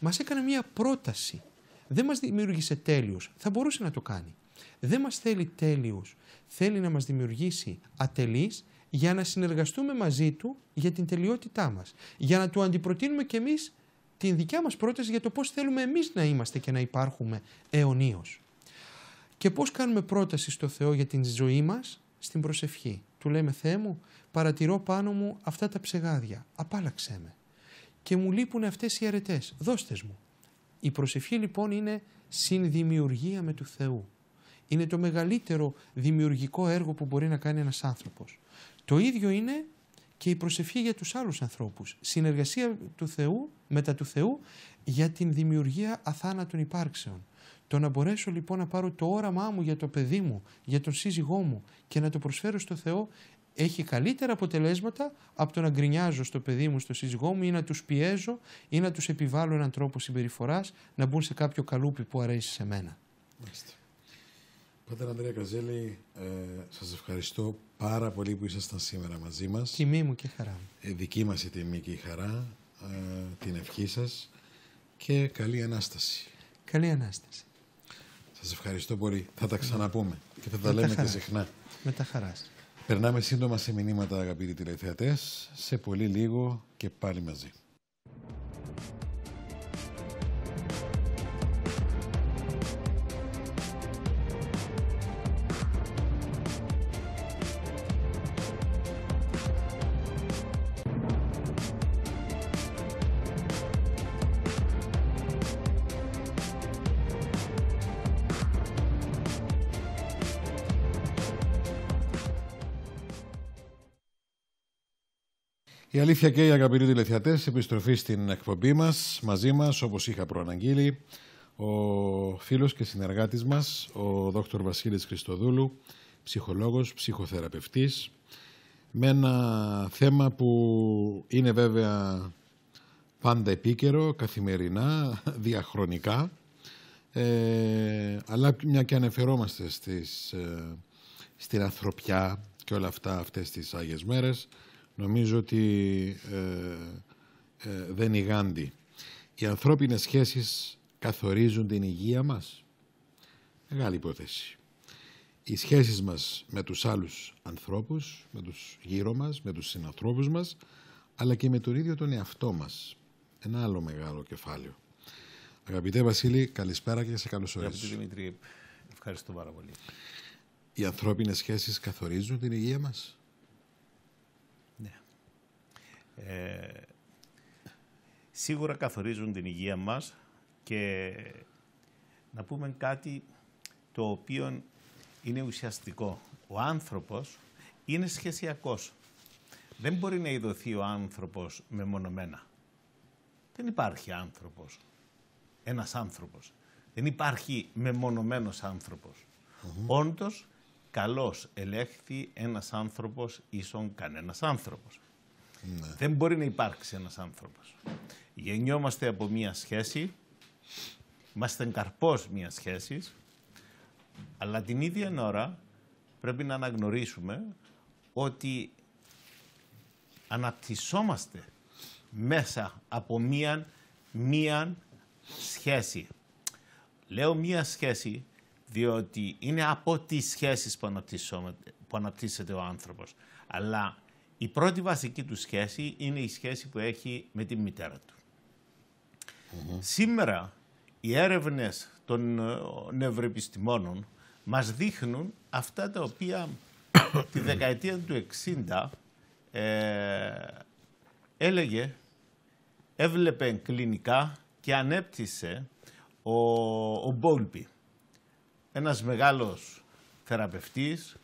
Μα έκανε μια πρόταση. Δεν μας δημιούργησε τέλειους. Θα μπορούσε να το κάνει. Δεν μας θέλει τέλειους. Θέλει να μας δημιουργήσει ατελείς για να συνεργαστούμε μαζί του για την τελειότητά μας. Για να του αντιπροτείνουμε κι εμείς την δικιά μας πρόταση για το πώς θέλουμε εμείς να είμαστε και να υπάρχουμε αιωνίως. Και πώς κάνουμε πρόταση στο Θεό για την ζωή μας στην προσευχή. Του λέμε Θεέ μου, παρατηρώ πάνω μου αυτά τα ψεγάδια, απάλαξέ με. Και μου λείπουν αυτές οι αρετές, δώστες μου. Η προσευχή λοιπόν είναι συνδημιουργία με του Θεού. Είναι το μεγαλύτερο δημιουργικό έργο που μπορεί να κάνει ένας άνθρωπος. Το ίδιο είναι και η προσευχή για τους άλλους ανθρώπους. Συνεργασία του Θεού, μετά του Θεού, για την δημιουργία αθάνατων υπάρξεων. Το να μπορέσω λοιπόν να πάρω το όραμά μου για το παιδί μου, για τον σύζυγό μου και να το προσφέρω στο Θεό έχει καλύτερα αποτελέσματα από το να γκρινιάζω στο παιδί μου, στο σύζυγό μου ή να τους πιέζω ή να τους επιβάλλω έναν τρόπο συμπεριφοράς να μπουν σε κάποιο καλούπι που αρέσει σε μένα. Μάλιστα. Πάτερ Ανδρέα Καζέλη, ε, σας ευχαριστώ πάρα πολύ που ήσασταν σήμερα μαζί μας. Τιμή μου και χαρά ε, δική μας η τιμή και η χαρά, ε, την ευχή σας και καλή Ανάσταση. Καλή Ανάσταση. Σας ευχαριστώ πολύ. Θα τα ναι. ξαναπούμε και θα τα λέμε και συχνά. Με τα χαράς. Περνάμε σύντομα σε μηνύματα αγαπητοί τηλεθεατές. Σε πολύ λίγο και πάλι μαζί. αλήθεια και οι αγαπητοί τηλεθεατές, επιστροφή στην εκπομπή μας. Μαζί μας, όπως είχα προαναγγείλει, ο φίλος και συνεργάτης μας, ο Δ. Βασίλης Χριστοδούλου, ψυχολόγος, ψυχοθεραπευτής, με ένα θέμα που είναι βέβαια πάντα επίκαιρο, καθημερινά, διαχρονικά, ε, αλλά μια και ανεφερόμαστε στις, ε, στην ανθρωπιά και όλα αυτά αυτές τις Άγιες Μέρες, νομίζω ότι ε, ε, δεν ηγάντη. Οι ανθρώπινες σχέσεις καθορίζουν την υγεία μας. Μεγάλη υπόθεση. Οι σχέσεις μας με τους άλλους ανθρώπους, με τους γύρω μας, με τους συνανθρώπους μας, αλλά και με τον ίδιο τον εαυτό μας. Ένα άλλο μεγάλο κεφάλαιο. Αγαπητέ Βασίλη, καλησπέρα και σε καλωσορίζω. Αγαπητέ Δημήτρη, ευχαριστώ πάρα πολύ. Οι ανθρώπινες σχέσεις καθορίζουν την υγεία μας. Ε, σίγουρα καθορίζουν την υγεία μας και να πούμε κάτι το οποίο είναι ουσιαστικό. Ο άνθρωπος είναι σχεσιακός. Δεν μπορεί να ειδωθεί ο άνθρωπος μεμονωμένα. Δεν υπάρχει άνθρωπος. Ένας άνθρωπος. Δεν υπάρχει μεμονωμένος άνθρωπος. Mm -hmm. Όντως, καλός ελέγχθη ένας άνθρωπος ίσον κανένας άνθρωπος. Ναι. Δεν μπορεί να υπάρξει ένας άνθρωπος. Γεννιόμαστε από μία σχέση, είμαστε καρπός μία σχέσης, αλλά την ίδια ώρα πρέπει να αναγνωρίσουμε ότι αναπτυσσόμαστε μέσα από μία μία σχέση. Λέω μία σχέση διότι είναι από τις σχέσεις που, που αναπτύσσεται ο άνθρωπος. Αλλά η πρώτη βασική του σχέση είναι η σχέση που έχει με τη μητέρα του. Σήμερα οι έρευνες των ε, νευροεπιστημόνων μας δείχνουν αυτά τα οποία <coughs> τη δεκαετία του 60 ε, έλεγε, έβλεπε κλινικά και ανέπτυσε ο, ο Μπόλπι, ένας μεγάλος θεραπευτής,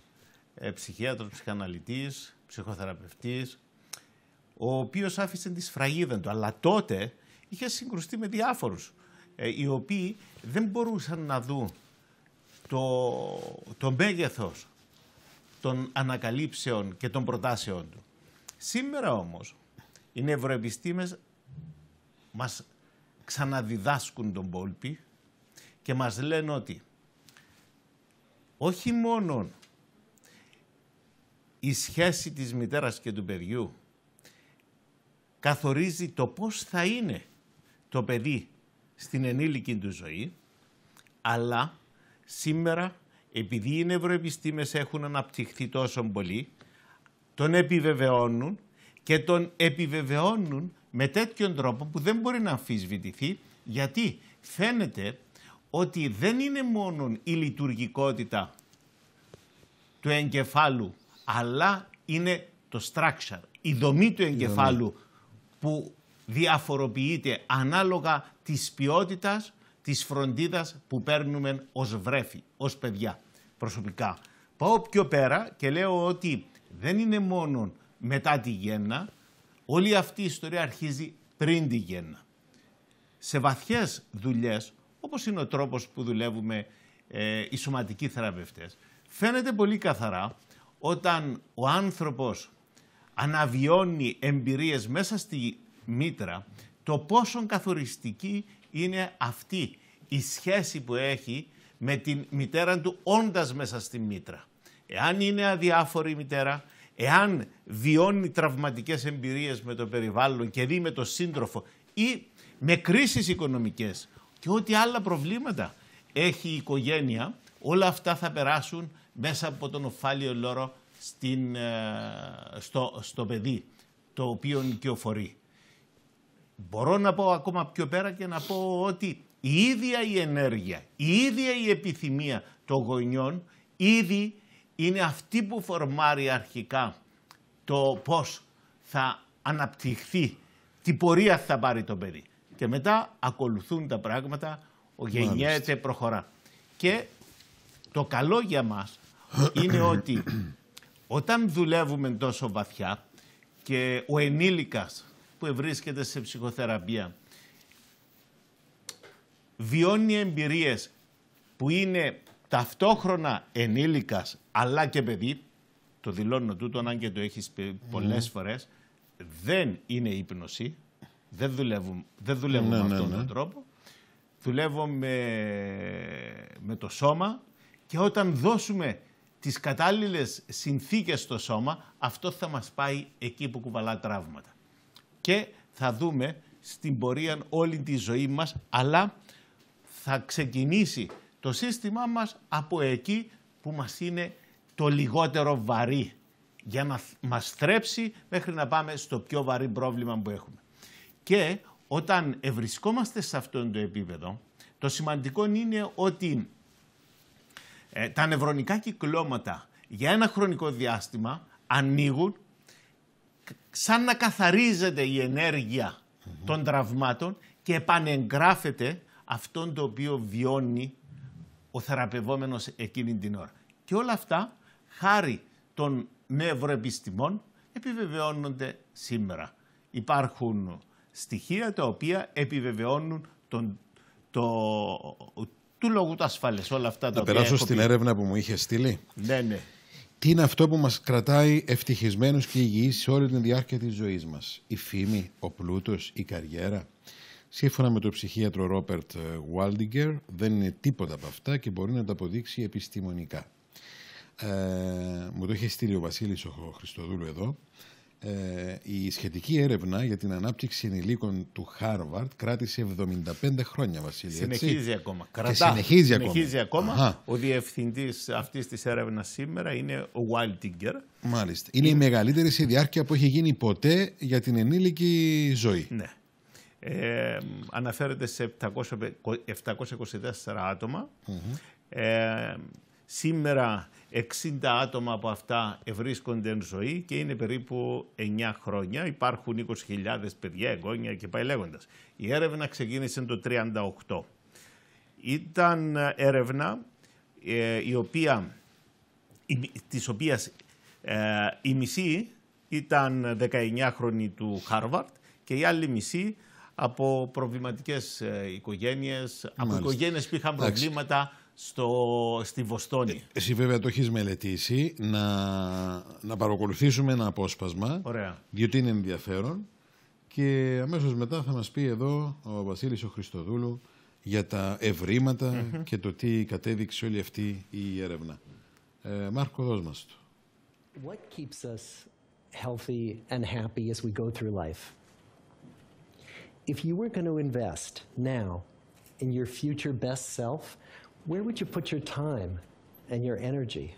ε, ψυχίατρος, ψυχαναλυτής, ψυχοθεραπευτής, ο οποίος άφησε τη σφραγίδα του, αλλά τότε είχε συγκρουστεί με διάφορους, ε, οι οποίοι δεν μπορούσαν να δουν το, το μέγεθος των ανακαλύψεων και των προτάσεων του. Σήμερα όμως οι νευροεπιστήμες μας ξαναδιδάσκουν τον πόλπη και μας λένε ότι όχι μόνον η σχέση της μητέρας και του παιδιού καθορίζει το πώς θα είναι το παιδί στην ενήλικη του ζωή, αλλά σήμερα επειδή οι νευροεπιστήμες έχουν αναπτυχθεί τόσο πολύ, τον επιβεβαιώνουν και τον επιβεβαιώνουν με τέτοιον τρόπο που δεν μπορεί να αμφισβητηθεί, γιατί φαίνεται ότι δεν είναι μόνο η λειτουργικότητα του εγκεφάλου αλλά είναι το structure, η δομή του εγκεφάλου που διαφοροποιείται ανάλογα της ποιότητας της φροντίδας που παίρνουμε ως βρέφη, ως παιδιά προσωπικά. Πάω πιο πέρα και λέω ότι δεν είναι μόνο μετά τη γέννα, όλη αυτή η ιστορία αρχίζει πριν τη γέννα. Σε βαθιές δουλειές, όπως είναι ο τρόπος που δουλεύουμε ε, οι σωματικοί θεραπευτές, φαίνεται πολύ καθαρά όταν ο άνθρωπος αναβιώνει εμπειρίες μέσα στη μήτρα, το πόσο καθοριστική είναι αυτή η σχέση που έχει με την μητέρα του όντας μέσα στη μήτρα. Εάν είναι αδιάφορη η μητέρα, εάν βιώνει τραυματικές εμπειρίες με το περιβάλλον και δει με το σύντροφο ή με κρίσεις οικονομικές και ό,τι άλλα προβλήματα έχει η οικογένεια, όλα αυτά θα περάσουν μέσα από τον οφάλιο λόρο στην, ε, στο, στο παιδί το οποίο νοικιοφορεί. Μπορώ να πω ακόμα πιο πέρα και να πω ότι η ίδια η ενέργεια, η ίδια η επιθυμία των γονιών ήδη είναι αυτή που φορμάρει αρχικά το πώς θα αναπτυχθεί, τι πορεία θα πάρει το παιδί. Και μετά ακολουθούν τα πράγματα, ο γενιέται προχωρά. Και το καλό για μας είναι ότι όταν δουλεύουμε τόσο βαθιά και ο ενήλικας που βρίσκεται σε ψυχοθεραπεία βιώνει εμπειρίες που είναι ταυτόχρονα ενήλικας αλλά και παιδί, το δηλώνω τούτο αν και το έχεις πει πολλές φορές, δεν είναι ύπνωση, δεν δουλεύουμε δεν δουλεύουμε ναι, με ναι, αυτόν τον ναι. τρόπο, δουλεύουμε με το σώμα και όταν δώσουμε τις κατάλληλες συνθήκες στο σώμα, αυτό θα μας πάει εκεί που κουβαλά τραύματα. Και θα δούμε στην πορεία όλη τη ζωή μας, αλλά θα ξεκινήσει το σύστημά μας από εκεί που μας είναι το λιγότερο βαρύ, για να μας θρέψει μέχρι να πάμε στο πιο βαρύ πρόβλημα που έχουμε. Και όταν ευρισκόμαστε σε αυτό το επίπεδο, το σημαντικό είναι ότι ε, τα νευρονικά κυκλώματα για ένα χρονικό διάστημα ανοίγουν σαν να καθαρίζεται η ενέργεια των τραυμάτων και επανεγγράφεται αυτόν το οποίο βιώνει ο θεραπευόμενος εκείνη την ώρα. Και όλα αυτά χάρη των νευροεπιστημών επιβεβαιώνονται σήμερα. Υπάρχουν στοιχεία τα οποία επιβεβαιώνουν τον, το, του λόγου του ασφαλές Όλα αυτά τα Να περάσω στην έρευνα που μου είχε στείλει. Ναι, ναι. Τι είναι αυτό που μας κρατάει ευτυχισμένους και υγιείς σε όλη την διάρκεια της ζωής μας. Η φήμη, ο πλούτος, η καριέρα. Σύμφωνα με τον ψυχίατρο Ρόπερτ Βουάλντιγκερ δεν είναι τίποτα από αυτά και μπορεί να τα αποδείξει επιστημονικά. Ε, μου το είχε στείλει ο Βασίλης ο Χριστοδούλου εδώ. Ε, η σχετική έρευνα για την ανάπτυξη ενηλίκων του Χάρβαρτ κράτησε 75 χρόνια, Βασίλη. Συνεχίζει ακόμα. Κρατά. συνεχίζει, ακόμα. ακόμα. Ο διευθυντής αυτής της έρευνας σήμερα είναι ο Γουάλτιγκερ. Μάλιστα. Είναι, η μεγαλύτερη σε διάρκεια που έχει γίνει ποτέ για την ενήλικη ζωή. Ναι. Ε, αναφέρεται σε 724 άτομα. ε, σήμερα 60 άτομα από αυτά ευρίσκονται εν ζωή και είναι περίπου 9 χρόνια. Υπάρχουν 20.000 παιδιά, εγγόνια και πάει λέγοντας. Η έρευνα ξεκίνησε το 1938. Ήταν έρευνα ε, η οποία, η, της οποίας ε, η μισή ήταν χρόνια του Χάρβαρτ και η άλλη μισή από προβληματικές ε, οικογένειες, Μάλιστα. από οικογένειες που είχαν προβλήματα στο, στη Βοστόνη. Ε, εσύ βέβαια το έχεις μελετήσει να, να παρακολουθήσουμε ένα απόσπασμα. Ωραία. Διότι είναι ενδιαφέρον. Και αμέσως μετά θα μας πει εδώ ο Βασίλης ο Χριστοδούλου για τα ευρήματα mm -hmm. και το τι κατέδειξε όλη αυτή η έρευνα. Ε, Μάρκο, δώσ' μας το. What keeps us healthy and happy as we go through life? If you were going to invest now in your future best self, Where would you put your time and your energy?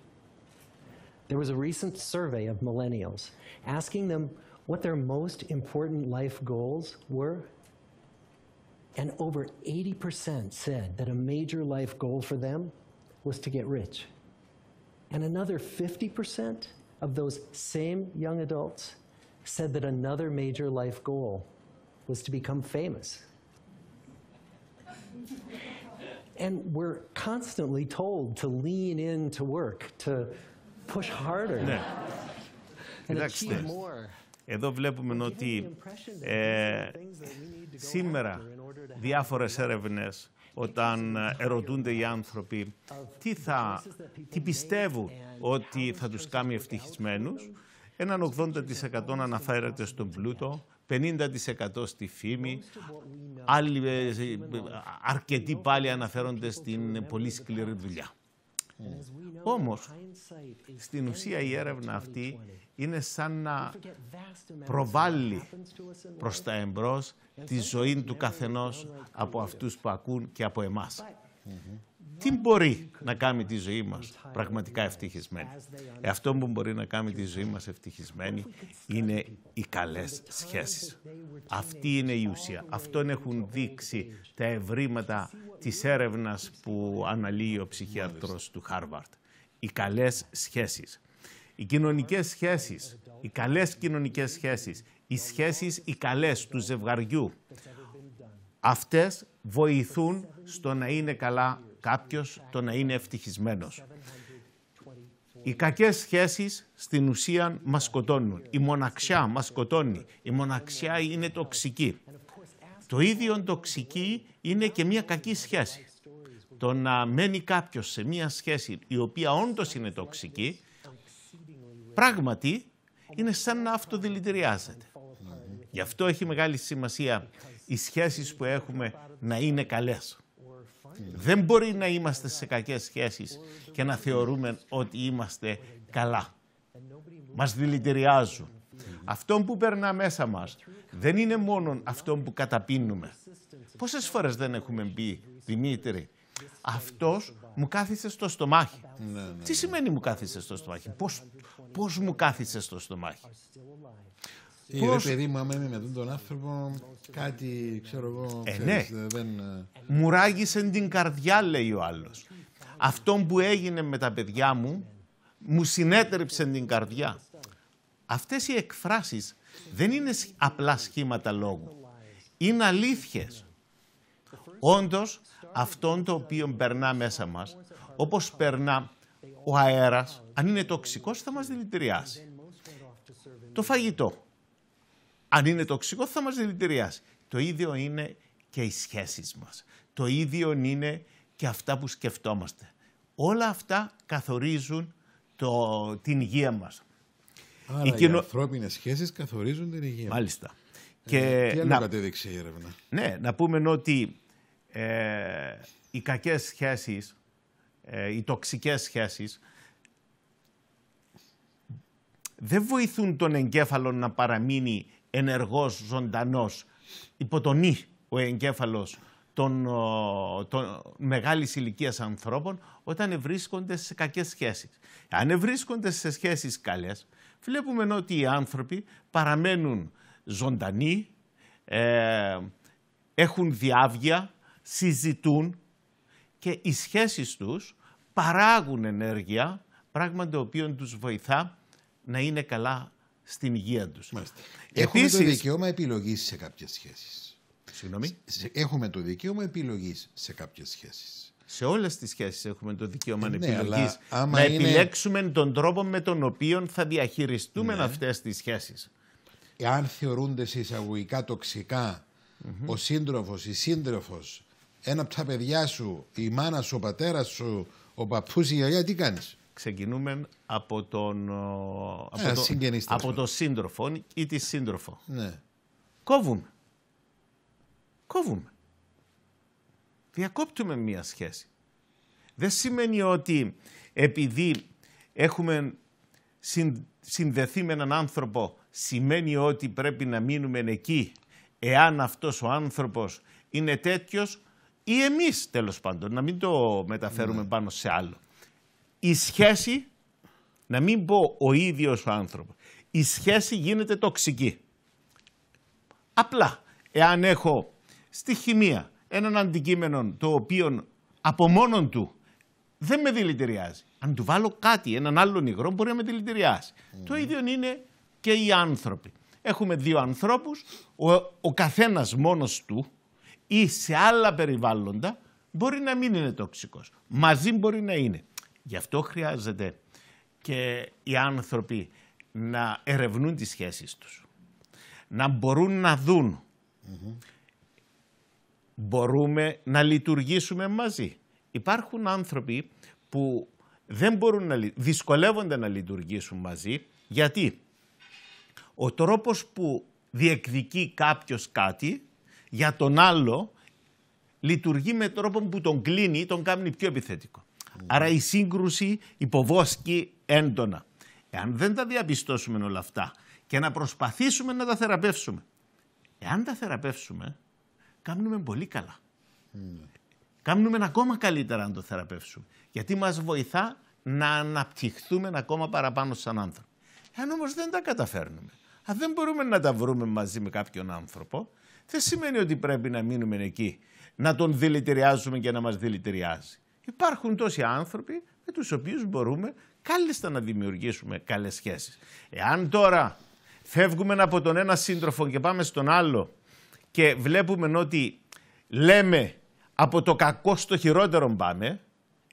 There was a recent survey of millennials asking them what their most important life goals were. And over 80% said that a major life goal for them was to get rich. And another 50% of those same young adults said that another major life goal was to become famous. and we're constantly told to lean into work, to push harder. Ναι. <laughs> and ναι. Εδώ βλέπουμε ότι ε, σήμερα διάφορες έρευνες όταν ερωτούνται οι άνθρωποι τι, θα, τι πιστεύουν ότι θα τους κάνει ευτυχισμένους, έναν 80% αναφέρεται στον πλούτο, 50% στη φήμη, άλλοι, ε, ε, αρκετοί πάλι αναφέρονται στην πολύ σκληρή δουλειά. Όμως, στην ουσία η έρευνα αυτή είναι σαν να προβάλλει προς τα εμπρός τη ζωή του καθενός από αυτούς που ακούν και από εμάς τι μπορεί να κάνει τη ζωή μας πραγματικά ευτυχισμένη. Ε, αυτό που μπορεί να κάνει τη ζωή μας ευτυχισμένη είναι οι καλές σχέσεις. Αυτή είναι η ουσία. Αυτόν έχουν δείξει τα ευρήματα της έρευνας που αναλύει ο ψυχιατρός του Χάρβαρτ. Οι καλές σχέσεις. Οι κοινωνικές σχέσεις, οι καλές κοινωνικές σχέσεις, οι σχέσεις οι καλές του ζευγαριού, αυτές βοηθούν στο να είναι καλά κάποιος το να είναι ευτυχισμένος. Οι κακές σχέσεις στην ουσία μας σκοτώνουν. Η μοναξιά μας σκοτώνει. Η μοναξιά είναι τοξική. Το ίδιο τοξική είναι και μια κακή σχέση. Το να μένει κάποιος σε μια σχέση η οποία όντως είναι τοξική, πράγματι είναι σαν να αυτοδηλητηριάζεται. Γι' αυτό έχει μεγάλη σημασία οι σχέσεις που έχουμε να είναι καλές. Δεν μπορεί να είμαστε σε κακές σχέσεις και να θεωρούμε ότι είμαστε καλά. Μας δηλητηριάζουν. Αυτό που περνά μέσα μας δεν είναι μόνο αυτό που καταπίνουμε. Πόσες φορές δεν έχουμε πει, Δημήτρη, αυτός μου κάθισε στο στομάχι. Ναι, ναι, Τι ναι. σημαίνει μου κάθισε στο στομάχι, πώς, πώς μου κάθισε στο στομάχι. Πώς... παιδί μου, άμα είμαι με τον άνθρωπο, κάτι ξέρω εγώ. Ε, ναι. ε δεν... Ε. Μουράγισε την καρδιά, λέει ο άλλος. Αυτό που έγινε με τα παιδιά μου, μου συνέτρεψε την καρδιά. Αυτές οι εκφράσεις δεν είναι απλά σχήματα λόγου. Είναι αλήθειες. Όντως, αυτό το οποίο περνά μέσα μας, όπως περνά ο αέρας, αν είναι τοξικός θα μας δηλητηριάσει. Το φαγητό αν είναι τοξικό θα μας δηλητηριάσει. Το ίδιο είναι και οι σχέσεις μας. Το ίδιο είναι και αυτά που σκεφτόμαστε. Όλα αυτά καθορίζουν το, την υγεία μας. Άρα οι, οι σχέσεις καθορίζουν την υγεία μας. Μάλιστα. Ε, και ε, τι άλλο να... κατέδειξε η έρευνα. Ναι, να πούμε ότι ε, οι κακές σχέσεις, ε, οι τοξικές σχέσεις δεν βοηθούν τον εγκέφαλο να παραμείνει ενεργός, ζωντανός, υποτονεί ο εγκέφαλος των, των μεγάλης ηλικίας ανθρώπων όταν βρίσκονται σε κακές σχέσεις. Αν βρίσκονται σε σχέσεις καλές, βλέπουμε ότι οι άνθρωποι παραμένουν ζωντανοί, ε, έχουν διάβια, συζητούν και οι σχέσεις τους παράγουν ενέργεια, πράγμα το οποίο τους βοηθά να είναι καλά στην υγεία τους. Έχουμε το δικαίωμα επιλογής σε κάποιες σχέσεις. Συγγνώμη. Έχουμε το δικαίωμα επιλογής σε κάποιες σχέσεις. Σε όλες τις σχέσεις έχουμε το δικαίωμα ναι, επιλογής. Να επιλέξουμε τον τρόπο με τον οποίο θα διαχειριστούμε ναι. αυτές τις σχέσεις. Εάν θεωρούνται σε εισαγωγικά ο σύντροφος, η σύντροφος, ένα από τα παιδιά σου, η μάνα σου, ο πατέρας σου, ο παππούς, η γιαγιά, τι κάνεις ξεκινούμε από τον, από, ε, το, από σύντροφο ή τη σύντροφο. Ναι. Κόβουμε. Κόβουμε. Διακόπτουμε μία σχέση. Δεν σημαίνει ότι επειδή έχουμε συνδεθεί με έναν άνθρωπο σημαίνει ότι πρέπει να μείνουμε εκεί εάν αυτός ο άνθρωπος είναι τέτοιος ή εμείς τέλος πάντων, να μην το μεταφέρουμε ναι. πάνω σε άλλο η σχέση, να μην πω ο ίδιος ο άνθρωπος, η σχέση γίνεται τοξική. Απλά, εάν έχω στη χημεία έναν αντικείμενο το οποίο από μόνον του δεν με δηλητηριάζει. Αν του βάλω κάτι, έναν άλλον υγρό, μπορεί να με δηλητηριάσει. Το ίδιο είναι και οι άνθρωποι. Έχουμε δύο ανθρώπους, ο, ο καθένας μόνος του ή σε άλλα περιβάλλοντα μπορεί να μην είναι τοξικός. Μαζί μπορεί να είναι. Γι' αυτό χρειάζεται και οι άνθρωποι να ερευνούν τις σχέσεις τους. Να μπορούν να δουν. Μπορούμε να λειτουργήσουμε μαζί. Υπάρχουν άνθρωποι που δεν μπορούν να, δυσκολεύονται να λειτουργήσουν μαζί. Γιατί ο τρόπος που διεκδικεί κάποιος κάτι για τον άλλο λειτουργεί με τρόπο που τον κλείνει ή τον κάνει πιο επιθετικό. Άρα η σύγκρουση υποβόσκει έντονα. Εάν δεν τα διαπιστώσουμε όλα αυτά και να προσπαθήσουμε να τα θεραπεύσουμε. Εάν τα θεραπεύσουμε, κάνουμε πολύ καλά. Κάνουμε ακόμα καλύτερα αν το θεραπεύσουμε. Γιατί μας βοηθά να αναπτυχθούμε ακόμα παραπάνω σαν άνθρωπο. Εάν όμως δεν τα καταφέρνουμε, αν δεν μπορούμε να τα βρούμε μαζί με κάποιον άνθρωπο, δεν σημαίνει ότι πρέπει να μείνουμε εκεί, να τον δηλητηριάζουμε και να μας δηλητηριάζει. Υπάρχουν τόσοι άνθρωποι με τους οποίους μπορούμε κάλλιστα να δημιουργήσουμε καλές σχέσεις. Εάν τώρα φεύγουμε από τον ένα σύντροφο και πάμε στον άλλο και βλέπουμε ότι λέμε από το κακό στο χειρότερο πάμε,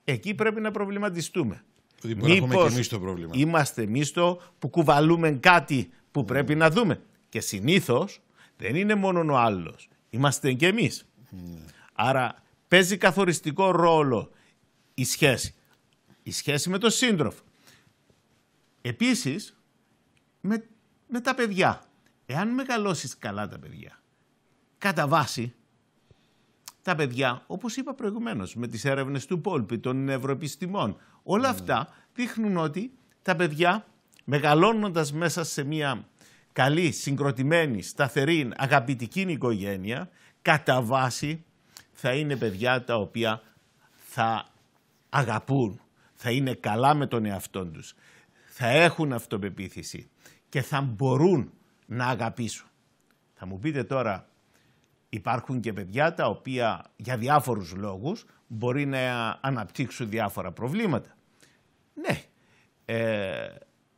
εκεί πρέπει να προβληματιστούμε. Μήπως το πρόβλημα. είμαστε εμείς το που κουβαλούμε κάτι που πρέπει να δούμε. Και συνήθως δεν είναι μόνο ο άλλος. Είμαστε και εμείς. Ναι. Άρα παίζει καθοριστικό ρόλο η σχέση. Η σχέση με τον σύντροφο. Επίσης, με, τα παιδιά. Εάν μεγαλώσεις καλά τα παιδιά, κατά βάση, τα παιδιά, όπως είπα προηγουμένως, με τις έρευνες του Πόλπη, των νευροεπιστημών, όλα ναι. αυτά δείχνουν ότι τα παιδιά, μεγαλώνοντας μέσα σε μια καλή, συγκροτημένη, σταθερή, αγαπητική οικογένεια, κατά βάση θα είναι παιδιά τα οποία θα αγαπούν, θα είναι καλά με τον εαυτό τους, θα έχουν αυτοπεποίθηση και θα μπορούν να αγαπήσουν. Θα μου πείτε τώρα, υπάρχουν και παιδιά τα οποία για διάφορους λόγους μπορεί να αναπτύξουν διάφορα προβλήματα. Ναι, ε,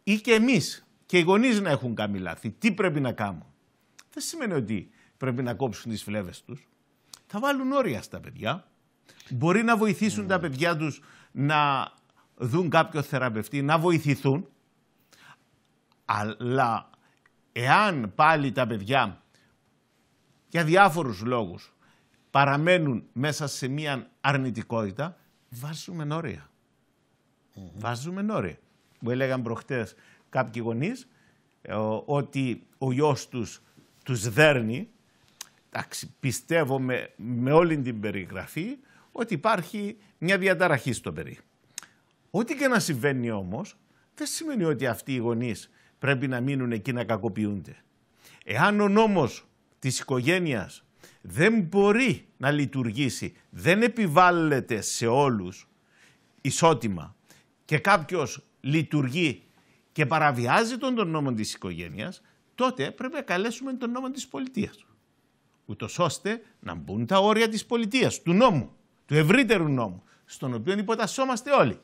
ή και εμείς και οι γονείς να έχουν κάνει λάθη. Τι πρέπει να κάνουν. Δεν σημαίνει ότι πρέπει να κόψουν τις φλέβες τους. Θα βάλουν όρια στα παιδιά. Μπορεί να βοηθήσουν τα παιδιά τους να δουν κάποιο θεραπευτή, να βοηθηθούν. Αλλά εάν πάλι τα παιδιά για διάφορους λόγους παραμένουν μέσα σε μια αρνητικότητα, βάζουμε νόρια. Βάζουμε νόρια. Μου έλεγαν προχτές κάποιοι γονείς ε, ότι ο γιος τους τους δέρνει. Εντάξει, πιστεύω με, με όλη την περιγραφή ότι υπάρχει μια διαταραχή στο παιδί. Ό,τι και να συμβαίνει όμως, δεν σημαίνει ότι αυτοί οι γονείς πρέπει να μείνουν εκεί να κακοποιούνται. Εάν ο νόμος της οικογένειας δεν μπορεί να λειτουργήσει, δεν επιβάλλεται σε όλους ισότιμα και κάποιος λειτουργεί και παραβιάζει τον, τον νόμο της οικογένειας, τότε πρέπει να καλέσουμε τον νόμο της πολιτείας. Ούτως ώστε να μπουν τα όρια της πολιτείας, του νόμου του ευρύτερου νόμου, στον οποίο υποτασσόμαστε όλοι.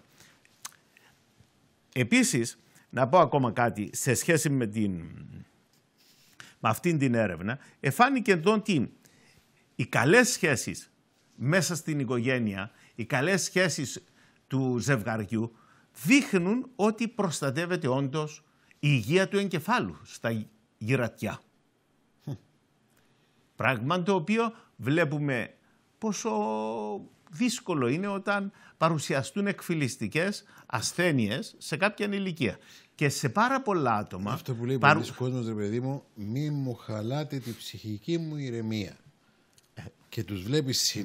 Επίσης, να πω ακόμα κάτι σε σχέση με, την, με αυτήν την έρευνα, εφάνηκε εδώ ότι οι καλές σχέσεις μέσα στην οικογένεια, οι καλές σχέσεις του ζευγαριού, δείχνουν ότι προστατεύεται όντως η υγεία του εγκεφάλου στα γυρατιά. Πράγμα το οποίο βλέπουμε πόσο δύσκολο είναι όταν παρουσιαστούν εκφυλιστικές ασθένειες σε κάποια ηλικία. Και σε πάρα πολλά άτομα... Αυτό που λέει παρου... ο κόσμος, ρε παιδί μου, μη μου χαλάτε τη ψυχική μου ηρεμία. Ε. Και τους βλέπεις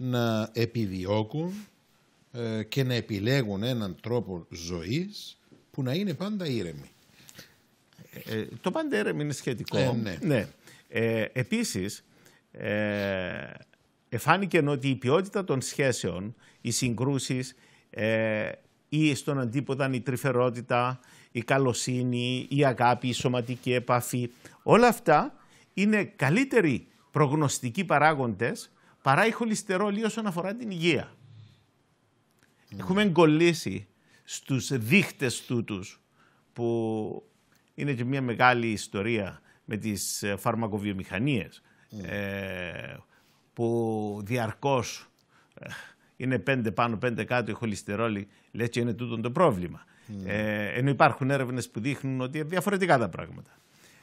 να επιδιώκουν ε, και να επιλέγουν έναν τρόπο ζωής που να είναι πάντα ήρεμοι. Ε, το πάντα ήρεμοι είναι σχετικό. Ε, ναι. ναι. Επίσης, εφάνηκε ότι η ποιότητα των σχέσεων, οι συγκρούσεις ε, η τρυφερότητα, η καλοσύνη, η αγάπη, η σωματική επαφή, όλα αυτά είναι καλύτεροι προγνωστικοί παράγοντες παρά η χολυστερόλη όσον αφορά την υγεία. Mm. Έχουμε κολλήσει στους δείχτες τούτους που είναι και μια μεγάλη ιστορία με τις φαρμακοβιομηχανίες ναι. ε, που διαρκώς ε, είναι πέντε πάνω, πέντε κάτω η χολυστερόλη, λες και είναι τούτο το πρόβλημα. Ναι. Ε, ενώ υπάρχουν έρευνες που δείχνουν ότι είναι διαφορετικά τα πράγματα.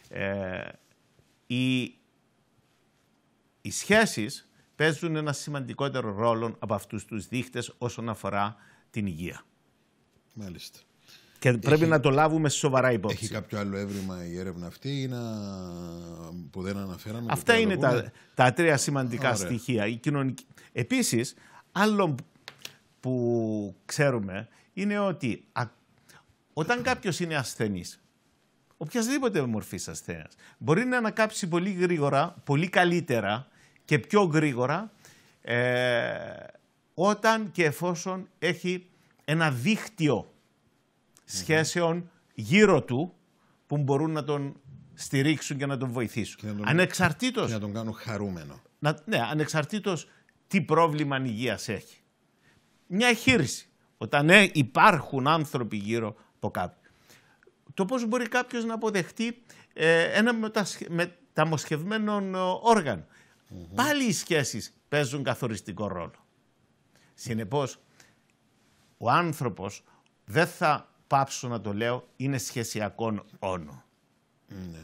Ε, οι, οι σχέσεις παίζουν ένα σημαντικότερο ρόλο από αυτούς τους δείχτες όσον αφορά την υγεία. Μάλιστα. Και πρέπει να το λάβουμε σοβαρά υπόψη. Έχει κάποιο άλλο έβριμα η έρευνα αυτή ή να... που δεν αναφέραμε. Αυτά είναι τα, τα τρία σημαντικά στοιχεία. Η κοινωνική... Επίσης, άλλο που ξέρουμε είναι ότι όταν κάποιος είναι ασθενής, οποιασδήποτε μορφής ασθένειας, μπορεί να ανακάψει πολύ γρήγορα, πολύ καλύτερα και πιο γρήγορα ε... όταν και εφόσον έχει ένα δίχτυο σχέσεων γύρω του που μπορούν να τον στηρίξουν και να τον βοηθήσουν. Και να τον... Ανεξαρτήτως... να τον κάνουν χαρούμενο. Να... Ναι, ανεξαρτήτως τι πρόβλημα υγείας έχει. Μια χείριση. Όταν ναι, υπάρχουν άνθρωποι γύρω από κάποιον. Το πώς μπορεί κάποιος να αποδεχτεί ε, ένα μεταμοσχευμένο ε, Πάλι οι σχέσεις παίζουν καθοριστικό ρόλο. Συνεπώς, ο άνθρωπος δεν θα πάψω να το λέω, είναι σχεσιακό όνο. Ναι.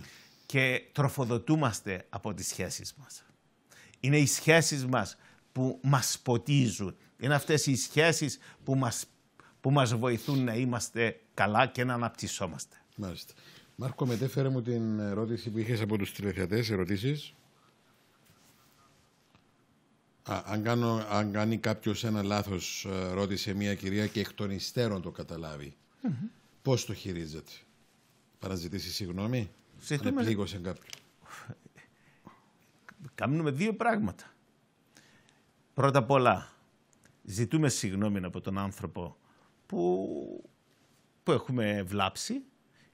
Και τροφοδοτούμαστε από τις σχέσεις μας. Είναι οι σχέσεις μας που μας ποτίζουν. Είναι αυτές οι σχέσεις που μας, που μας βοηθούν να είμαστε καλά και να αναπτυσσόμαστε. Μάλιστα. Μάρκο, μετέφερε μου την ερώτηση που είχες από τους τηλεθεατές, ερωτήσεις. Α, αν, κάνω, αν κάνει κάποιος ένα λάθος, ε, ρώτησε μια κυρία και εκ των υστέρων το καταλάβει mm Πώς το χειρίζεται, Παραζητήσει συγγνώμη, λίγο πλήγωσε κάποιον. Κάνουμε δύο πράγματα. Πρώτα απ' όλα, ζητούμε συγγνώμη από τον άνθρωπο που, που έχουμε βλάψει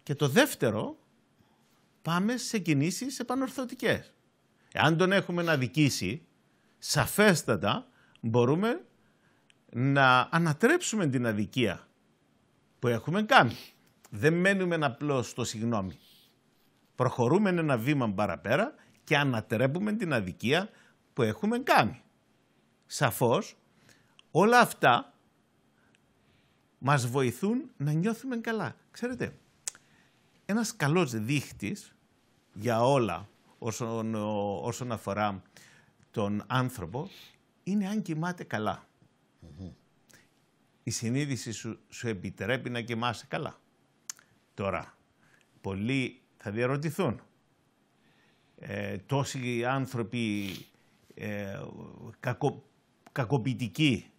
και το δεύτερο, πάμε σε κινήσεις επανορθωτικές. Εάν τον έχουμε να δικήσει, σαφέστατα μπορούμε να ανατρέψουμε την αδικία που έχουμε κάνει. Δεν μένουμε απλώς στο συγγνώμη. Προχωρούμε ένα βήμα παραπέρα και ανατρέπουμε την αδικία που έχουμε κάνει. Σαφώς, όλα αυτά μας βοηθούν να νιώθουμε καλά. Ξέρετε, ένας καλός δείχτης για όλα όσον, όσον αφορά τον άνθρωπο είναι αν κοιμάται η συνείδηση σου, επιτρέπει να κοιμάσαι καλά. Τώρα, πολλοί θα διαρωτηθούν. Ε, τόσοι άνθρωποι ε, κακο, κακοποιητικοί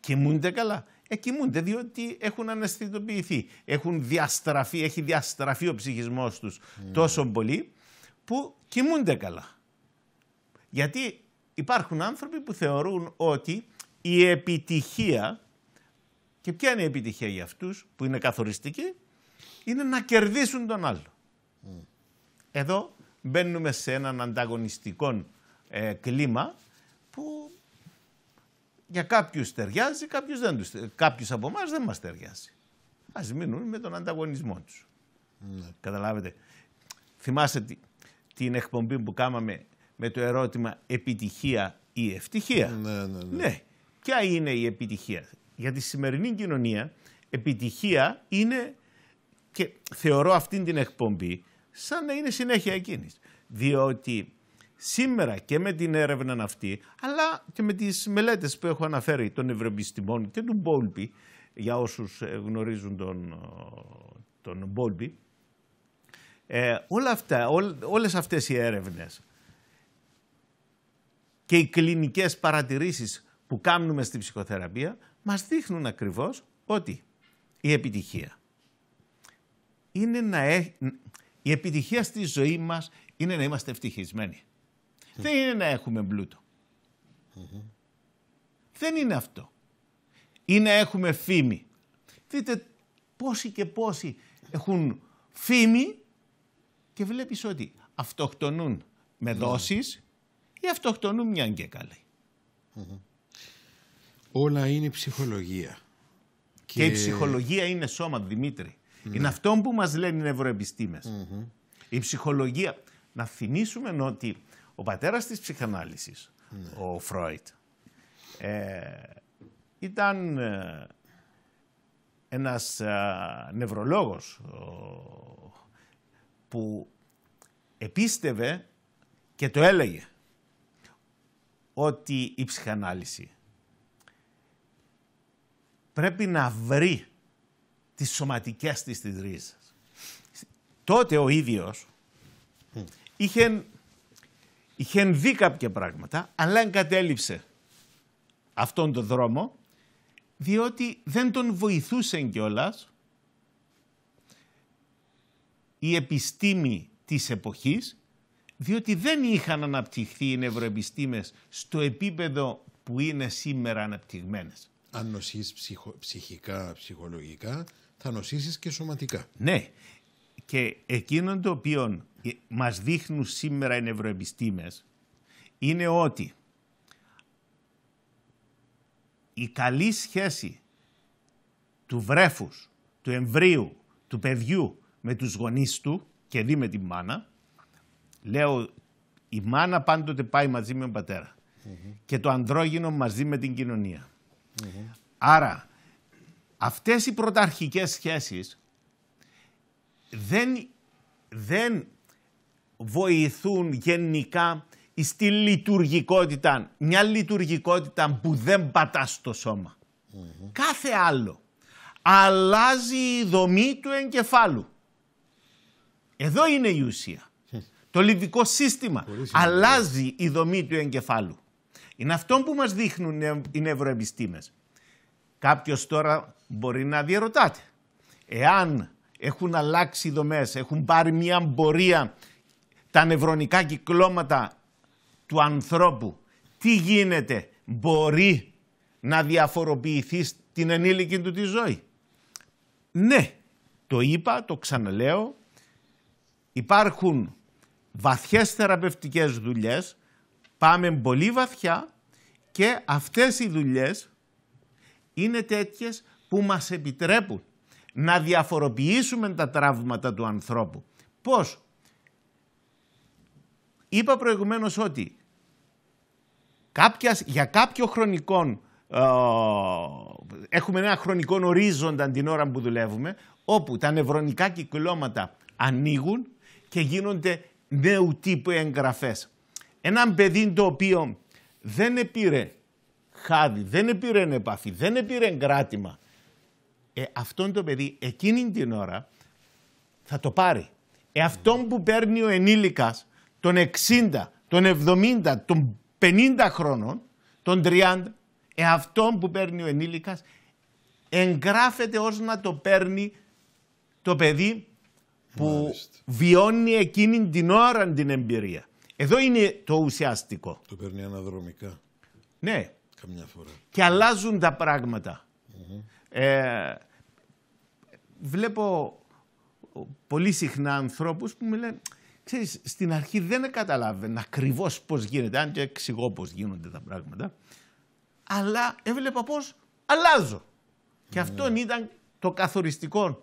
κοιμούνται καλά. Ε, κοιμούνται διότι έχουν αναισθητοποιηθεί, έχουν διαστραφεί, έχει διαστραφεί ο ψυχισμός τους ναι. τόσο πολύ που κοιμούνται καλά. Γιατί υπάρχουν άνθρωποι που θεωρούν ότι η επιτυχία και ποια είναι η επιτυχία για αυτούς που είναι καθοριστική, είναι να κερδίσουν τον άλλο. Εδώ μπαίνουμε σε έναν ανταγωνιστικό ε, κλίμα που για κάποιους ταιριάζει, κάποιους δεν τους, κάποιους από εμάς δεν μας ταιριάζει. Ας μείνουν με τον ανταγωνισμό τους. Ναι. Καταλάβετε. Θυμάστε την εκπομπή που κάμαμε με το ερώτημα επιτυχία ή ευτυχία. Ναι, ναι, ναι. ναι. Ποια είναι η επιτυχία για τη σημερινή κοινωνία επιτυχία είναι και θεωρώ αυτήν την εκπομπή σαν να είναι συνέχεια εκείνης. Διότι σήμερα και με την έρευνα αυτή, αλλά και με τις μελέτες που έχω αναφέρει των ευρωπιστημών και του Μπόλπη, για όσους ε, γνωρίζουν τον, τον Μπόλπη, ε, όλα αυτά, όλες αυτές οι έρευνες και οι κλινικές παρατηρήσεις που κάνουμε στην ψυχοθεραπεία μας δείχνουν ακριβώς ότι η επιτυχία είναι να Η επιτυχία στη ζωή μας είναι να είμαστε ευτυχισμένοι. Δεν είναι να έχουμε πλούτο. Mm-hmm. Δεν είναι αυτό. Ή να έχουμε φήμη. Δείτε πόσοι και πόσοι έχουν φήμη και βλέπεις ότι αυτοκτονούν με δόσεις δεν ειναι αυτο η να εχουμε φημη δειτε ποσοι και ποσοι εχουν φημη και βλεπεις οτι αυτοκτονουν με δοσεις η αυτοκτονουν μια και καλη Όλα είναι ψυχολογία. Και, η ψυχολογία είναι σώμα, Δημήτρη. Ναι. Είναι αυτό που μας λένε οι νευροεπιστήμες. Η ψυχολογία... Να θυμίσουμε ότι ο πατέρας της ψυχανάλυσης, ναι. ο Φρόιτ, ε, ήταν ε, ένας α, νευρολόγος που επίστευε και το έλεγε ότι η ψυχανάλυση πρέπει να βρει τις σωματικές της τις ρίζες. Τότε ο ίδιος είχε, είχε δει κάποια πράγματα, αλλά εγκατέλειψε αυτόν τον δρόμο, διότι δεν τον βοηθούσε κιόλας η επιστήμη της εποχής, διότι δεν είχαν αναπτυχθεί οι νευροεπιστήμες στο επίπεδο που είναι σήμερα αναπτυγμένες αν νοσείς ψυχο, ψυχικά, ψυχολογικά, θα νοσήσεις και σωματικά. Ναι. Και εκείνο το οποίο ε, μας δείχνουν σήμερα οι νευροεπιστήμες είναι ότι η καλή σχέση του βρέφους, του εμβρίου, του παιδιού με τους γονείς του και δει με τη μάνα, λέω η μάνα πάντοτε πάει μαζί με τον πατερα και το ανδρόγυνο μαζί με την κοινωνία. Άρα, αυτές οι πρωταρχικές σχέσεις δεν, δεν βοηθούν γενικά στη λειτουργικότητα. Μια λειτουργικότητα που δεν πατά στο σωμα Κάθε άλλο. Αλλάζει η δομή του εγκεφάλου. Εδώ είναι η ουσία. Το λιβικό σύστημα αλλάζει η δομή του εγκεφάλου. Είναι αυτό που μας δείχνουν οι νευροεπιστήμες. Κάποιος τώρα μπορεί να διερωτάται. Εάν έχουν αλλάξει οι δομές, έχουν πάρει μια πορεία τα νευρονικά κυκλώματα του ανθρώπου, τι γίνεται, μπορεί να διαφοροποιηθεί στην ενήλικη του τη ζωή. Ναι, το είπα, το ξαναλέω, υπάρχουν βαθιές θεραπευτικές δουλειές Πάμε πολύ βαθιά και αυτές οι δουλειές είναι τέτοιες που μας επιτρέπουν να διαφοροποιήσουμε τα τραύματα του ανθρώπου. Πώς? Είπα προηγουμένως ότι κάποιας, για κάποιο χρονικό ε, έχουμε ένα χρονικό ορίζοντα την ώρα που δουλεύουμε όπου τα νευρονικά κυκλώματα ανοίγουν και γίνονται νέου τύπου εγγραφές. Ένα παιδί το οποίο δεν επήρε χάδι, δεν επήρε επαφή, δεν επήρε κράτημα. Ε, το παιδί εκείνη την ώρα θα το πάρει. Ε, αυτόν που παίρνει ο ενήλικας των 60, των 70, των 50 χρόνων, των 30, ε, αυτόν που παίρνει ο ενήλικας εγγράφεται ως να το παίρνει το παιδί που βιώνει εκείνη την ώρα την εμπειρία. Εδώ είναι το ουσιαστικό. Το παίρνει αναδρομικά. Ναι. Καμιά φορά. Και αλλάζουν τα πραγματα Ε, βλέπω πολύ συχνά ανθρώπους που μου λένε ξέρεις, στην αρχή δεν καταλάβαινα ακριβώς πώς γίνεται, αν και εξηγώ πώς γίνονται τα πράγματα, αλλά έβλεπα πώς Και ναι. αυτό ήταν το καθοριστικό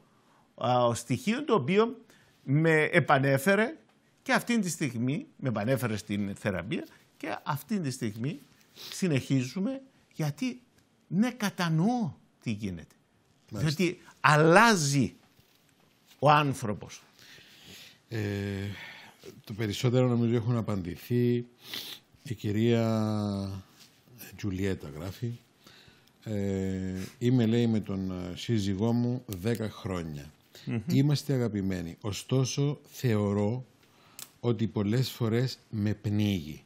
στοιχείο το οποίο με επανέφερε και αυτή τη στιγμή, με πανέφερε στην θεραπεία, και αυτή τη στιγμή συνεχίζουμε γιατί ναι κατανοώ τι γίνεται. Μάλιστα. Διότι αλλάζει ο άνθρωπος. Ε, το περισσότερο νομίζω έχουν απαντηθεί. Η κυρία Τζουλιέτα γράφει. Ε, είμαι λέει με τον ε, σύζυγό μου 10 χρόνια. Είμαστε αγαπημένοι. Ωστόσο θεωρώ ότι πολλές φορές με πνίγει.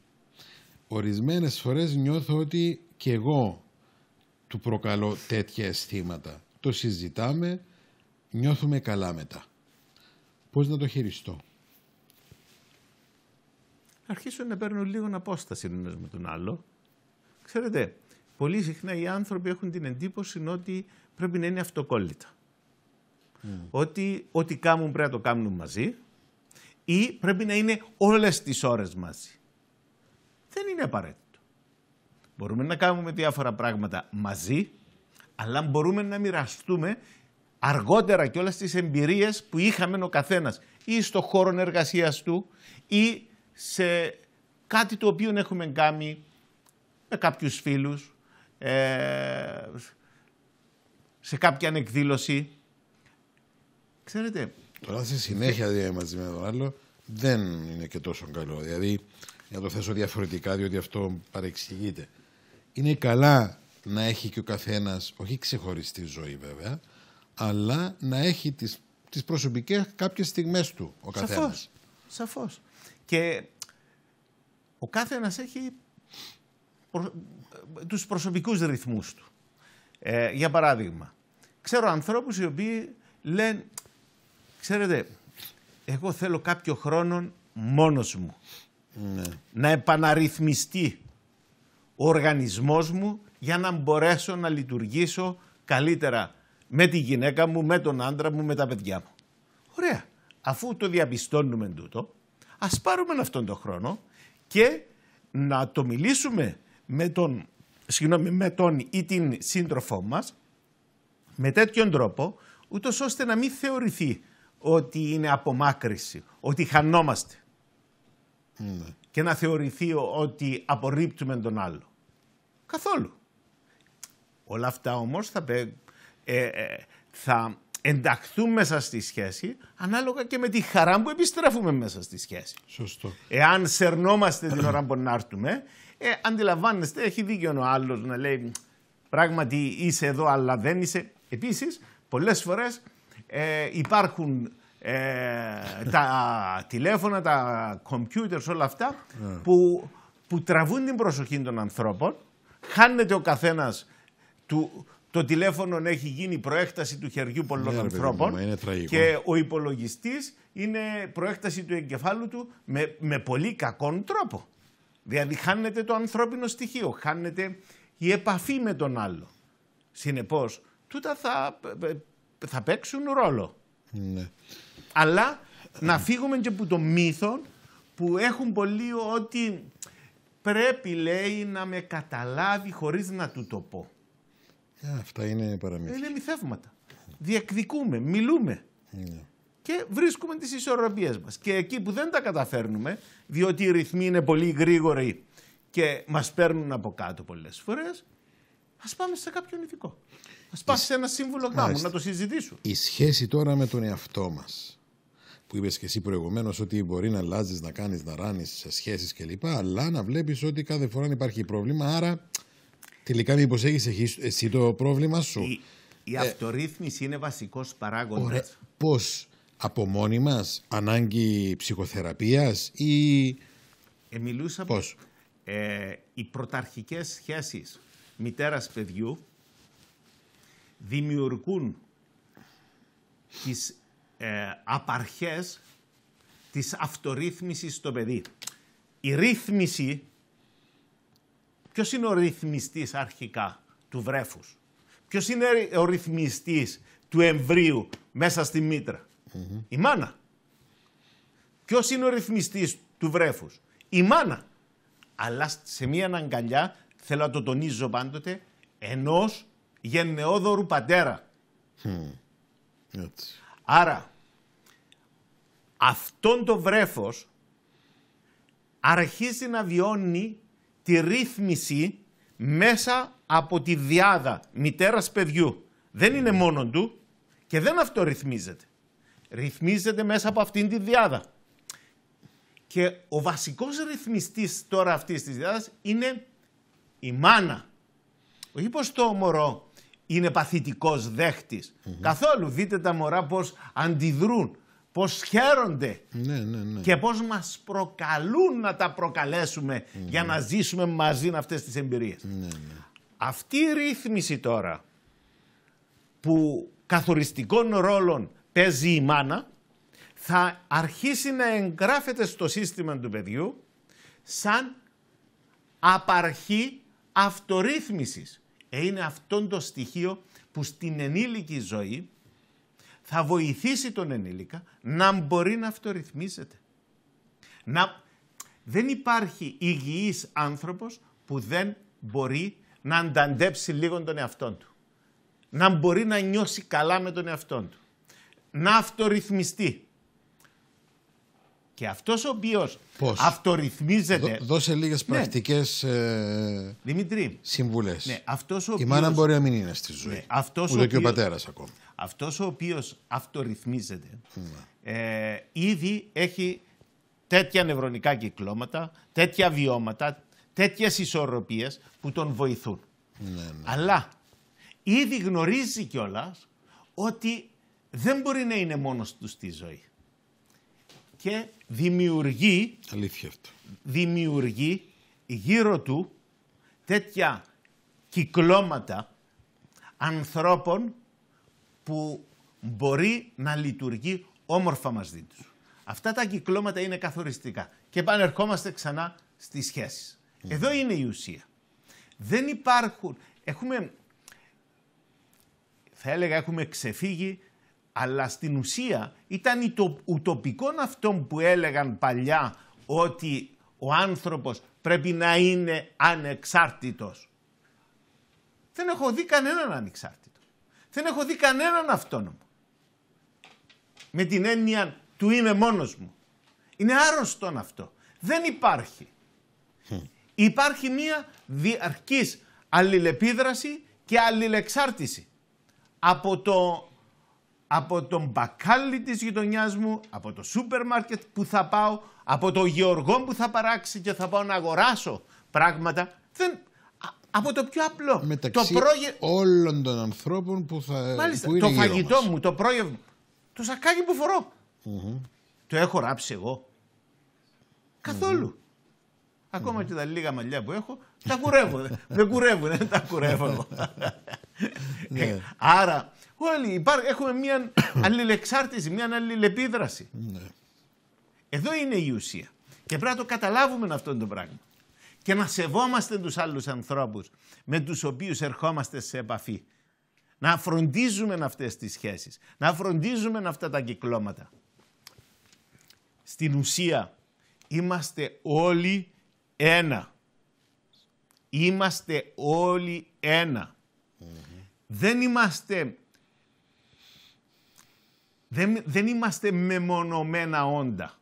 Ορισμένες φορές νιώθω ότι και εγώ του προκαλώ τέτοια αισθήματα. Το συζητάμε, νιώθουμε καλά μετά. Πώς να το χειριστώ. Αρχίσω να παίρνω λίγο απόσταση ο με τον άλλο. Ξέρετε, πολύ συχνά οι άνθρωποι έχουν την εντύπωση ότι πρέπει να είναι αυτοκόλλητα. Mm. Ότι ό,τι κάνουν πρέπει να το κάνουν μαζί ή πρέπει να είναι όλες τις ώρες μαζί. Δεν είναι απαραίτητο. Μπορούμε να κάνουμε διάφορα πράγματα μαζί, αλλά μπορούμε να μοιραστούμε αργότερα και όλες τις εμπειρίες που είχαμε ο καθένας ή στο χώρο εργασίας του ή σε κάτι το οποίο έχουμε κάνει με κάποιους φίλους, ε, σε κάποια ανεκδήλωση. Ξέρετε, Τώρα σε συνέχεια δηλαδή, ε, μαζί με τον άλλο δεν είναι και τόσο καλό. Δηλαδή, να το θέσω διαφορετικά, διότι αυτό παρεξηγείται. Είναι καλά να έχει και ο καθένας, όχι ξεχωριστή ζωή βέβαια, αλλά να έχει τις τις προσωπικές κάποιες στιγμές του ο καθένας. Σαφώς, σαφώς. Και ο καθένας έχει προ... τους προσωπικούς ρυθμούς του. Ε, για παράδειγμα, ξέρω ανθρώπους οι οποίοι λένε Ξέρετε, εγώ θέλω κάποιο χρόνο μόνος μου ναι. να επαναρρυθμιστεί ο οργανισμός μου για να μπορέσω να λειτουργήσω καλύτερα με τη γυναίκα μου, με τον άντρα μου, με τα παιδιά μου. Ωραία. Αφού το διαπιστώνουμε τούτο, ας πάρουμε αυτόν τον χρόνο και να το μιλήσουμε με τον, συγγνώμη, με τον ή την σύντροφό μας με τέτοιον τρόπο, ούτως ώστε να μην θεωρηθεί ότι είναι απομάκρυση, ότι χανόμαστε. Και να θεωρηθεί ότι απορρίπτουμε τον άλλο. Καθόλου. Όλα αυτά όμως θα, ε, ε, θα ενταχθούν μέσα στη σχέση ανάλογα και με τη χαρά που επιστρέφουμε μέσα στη σχέση. Σωστό. Εάν σερνόμαστε την ώρα που να έρθουμε, ε, αντιλαμβάνεστε, έχει δίκιο ο άλλος να λέει πράγματι είσαι εδώ αλλά δεν είσαι. Επίσης, πολλές φορές ε, υπάρχουν ε, τα τηλέφωνα, τα computers, όλα αυτά ναι. που, που τραβούν την προσοχή των ανθρώπων. Χάνεται ο καθένας του, το τηλέφωνο έχει γίνει προέκταση του χεριού πολλών ναι, ανθρώπων και ο υπολογιστής είναι προέκταση του εγκεφάλου του με, με πολύ κακόν τρόπο. Δηλαδή χάνεται το ανθρώπινο στοιχείο, χάνεται η επαφή με τον άλλο. Συνεπώς, τούτα θα ε, ε, θα παίξουν ρόλο. Ναι. Αλλά να φύγουμε και από το μύθο που έχουν πολλοί ότι πρέπει λέει να με καταλάβει χωρίς να του το πω. αυτά είναι παραμύθια. Είναι μυθεύματα. Διεκδικούμε, μιλούμε. Ναι. Και βρίσκουμε τις ισορροπίες μας. Και εκεί που δεν τα καταφέρνουμε, διότι οι ρυθμοί είναι πολύ γρήγοροι και μας παίρνουν από κάτω πολλές φορές, ας πάμε σε κάποιον ειδικό να σε ένα σύμβουλο γάμου, να το συζητήσουν. Η σχέση τώρα με τον εαυτό μας. Που είπες και εσύ προηγουμένως ότι μπορεί να αλλάζεις, να κάνεις, να ράνεις σε σχέσεις κλπ. Αλλά να βλέπεις ότι κάθε φορά υπάρχει πρόβλημα. Άρα τελικά, μήπως έχεις εσύ το πρόβλημα σου. Η, η ε, αυτορύθμιση είναι βασικός παράγοντας. Πώς, από μόνοι μας, ανάγκη ψυχοθεραπείας ή. Ε, μιλούσα Πώς? Ε, οι πρωταρχικές σχέσεις μητέρας παιδιού δημιουργούν τις ε, απαρχές της αυτορύθμισης στο παιδί. Η ρύθμιση, ποιος είναι ο ρυθμιστής αρχικά του βρέφους, ποιος είναι ο ρυθμιστής του εμβρίου μέσα στη μήτρα, η μάνα. Ποιος είναι ο ρυθμιστής του βρέφους, η μάνα. Αλλά σε μία αναγκαλιά θέλω να το τονίζω πάντοτε, ενός γενναιόδωρου πατέρα. Έτσι. Άρα, αυτόν το βρέφος αρχίζει να βιώνει τη ρύθμιση μέσα από τη διάδα μητέρας παιδιού. Δεν είναι μόνο του και δεν αυτορυθμίζεται. Ρυθμίζεται μέσα από αυτήν τη διάδα. Και ο βασικός ρυθμιστής τώρα αυτής της διάδας είναι η μάνα. Όχι πως το μωρό είναι παθητικός δέχτης. Καθόλου. Δείτε τα μωρά πώς αντιδρούν, πώς χαίρονται ναι, ναι, ναι. και πώς μας προκαλούν να τα προκαλέσουμε για να ζήσουμε μαζί αυτές τις εμπειρίες. Αυτή η ρύθμιση τώρα που καθοριστικών ρόλων παίζει η μάνα θα αρχίσει να εγγράφεται στο σύστημα του παιδιού σαν απαρχή αυτορύθμισης είναι αυτό το στοιχείο που στην ενήλικη ζωή θα βοηθήσει τον ενήλικα να μπορεί να αυτορυθμίζεται. Να... Δεν υπάρχει υγιής άνθρωπος που δεν μπορεί να ανταντέψει λίγο τον εαυτό του. Να μπορεί να νιώσει καλά με τον εαυτό του. Να αυτορυθμιστεί. Και αυτός ο οποίος αυτορυθμίζεται. Δώ, δώσε λίγες ναι. πρακτικές ε... συμβουλές. Ναι, αυτός ο οποίος... μάνα μπορεί να μην είναι στη ζωή. Ναι, αυτός Ούτε ο και ο πατέρας ακόμα. Αυτός ο οποίος αυτορυθμίζεται ναι. ε, ήδη έχει τέτοια νευρονικά κυκλώματα, τέτοια βιώματα, τέτοιες ισορροπίες που τον βοηθούν. Ναι, ναι. Αλλά ήδη γνωρίζει κιόλας ότι δεν μπορεί να είναι μόνος του στη ζωή και δημιουργεί, δημιουργεί γύρω του τέτοια κυκλώματα ανθρώπων που μπορεί να λειτουργεί όμορφα μαζί τους. Αυτά τα κυκλώματα είναι καθοριστικά και επανερχόμαστε ξανά στις σχέσεις. Ναι. Εδώ είναι η ουσία. Δεν υπάρχουν, έχουμε, θα έλεγα έχουμε ξεφύγει αλλά στην ουσία ήταν ουτοπικό αυτό που έλεγαν παλιά ότι ο άνθρωπος πρέπει να είναι ανεξάρτητος. Δεν έχω δει κανέναν ανεξάρτητος. Δεν έχω δει κανέναν αυτόνομο. Με την έννοια του είμαι μόνος μου. Είναι άρρωστον αυτό. Δεν υπάρχει. Υπάρχει μία διαρκής αλληλεπίδραση και αλληλεξάρτηση από το από τον μπακάλι της γειτονιάς μου, από το σούπερ μάρκετ που θα πάω, από το γεωργό που θα παράξει και θα πάω να αγοράσω πράγματα. Δεν... Από το πιο απλό. Μεταξύ το πρόγε... όλων των ανθρώπων που θα Μάλιστα, που το φαγητό μου, το πρόγευμα, το σακάκι που φορω Το έχω ράψει εγώ. Mm-hmm. και τα λίγα μαλλιά που έχω, τα κουρεύω. δεν κουρεύουν, δεν τα κουρεύω <laughs> ναι. ε, Άρα Όλοι έχουμε μια <coughs> αλληλεξάρτηση, μια αλληλεπίδραση. Ναι. Εδώ είναι η ουσία. Και πρέπει να το καταλάβουμε αυτό το πράγμα. Και να σεβόμαστε τους άλλους ανθρώπους με τους οποίους ερχόμαστε σε επαφή. Να φροντίζουμε αυτές τις σχέσεις. Να φροντίζουμε αυτά τα κυκλώματα. Στην ουσία είμαστε όλοι ένα. Είμαστε όλοι Δεν είμαστε δεν, δεν είμαστε μεμονωμένα όντα.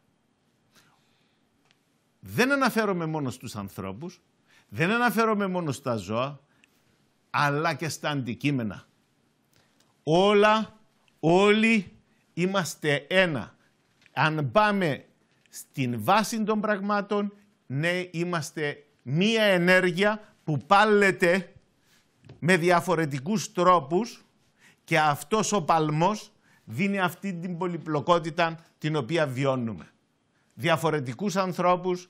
Δεν αναφέρομαι μόνο στους ανθρώπους, δεν αναφέρομαι μόνο στα ζώα, αλλά και στα αντικείμενα. Όλα, όλοι είμαστε ένα. Αν πάμε στην βάση των πραγμάτων, ναι, είμαστε μία ενέργεια που πάλεται με διαφορετικούς τρόπους και αυτός ο παλμός δίνει αυτή την πολυπλοκότητα την οποία βιώνουμε. Διαφορετικούς ανθρώπους,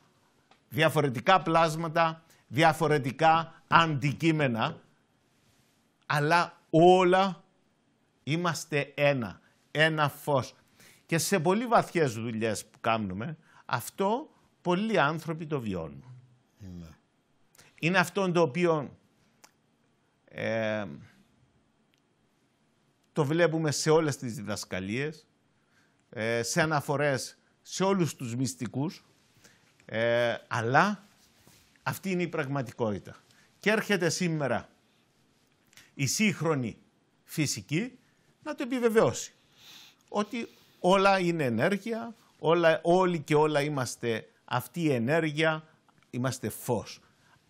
διαφορετικά πλάσματα, διαφορετικά αντικείμενα, αλλά όλα είμαστε ένα, ένα φως. Και σε πολύ βαθιές δουλειές που κάνουμε, αυτό πολλοί άνθρωποι το βιώνουν. Είναι αυτό το οποίο ε, το βλέπουμε σε όλες τις διδασκαλίες, ε, σε αναφορές σε όλους τους μυστικούς, ε, αλλά αυτή είναι η πραγματικότητα. Και έρχεται σήμερα η σύγχρονη φυσική να το επιβεβαιώσει. Ότι όλα είναι ενέργεια, όλα, όλοι και όλα είμαστε αυτή η ενέργεια, είμαστε φως.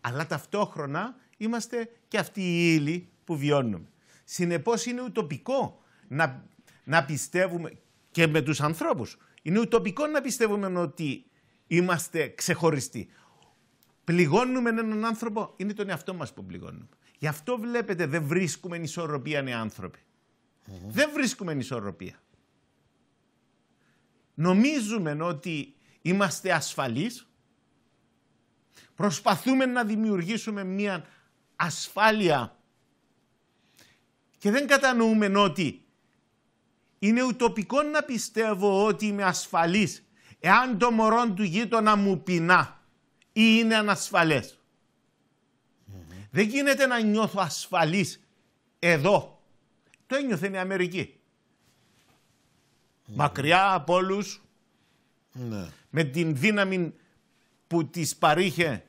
Αλλά ταυτόχρονα είμαστε και αυτή η ύλη που βιώνουμε. Συνεπώς είναι ουτοπικό να, να πιστεύουμε και με τους ανθρώπους. Είναι ουτοπικό να πιστεύουμε ότι είμαστε ξεχωριστοί. Πληγώνουμε έναν άνθρωπο, είναι τον εαυτό μας που πληγώνουμε. Γι' αυτό βλέπετε δεν βρίσκουμε οι νέοι Δεν βρίσκουμε ισορροπία. Νομίζουμε ότι είμαστε ασφαλείς. Προσπαθούμε να δημιουργήσουμε μια ασφάλεια και δεν κατανοούμε ότι είναι ουτοπικό να πιστεύω ότι είμαι ασφαλής εάν το μωρό του γείτονα μου πεινά ή είναι ανασφαλές. Mm-hmm. Δεν γίνεται να νιώθω ασφαλής εδώ. Το ένιωθε η ειναι ανασφαλες Mm-hmm. Μακριά από μακρια απο ολου με την δύναμη που της παρήχε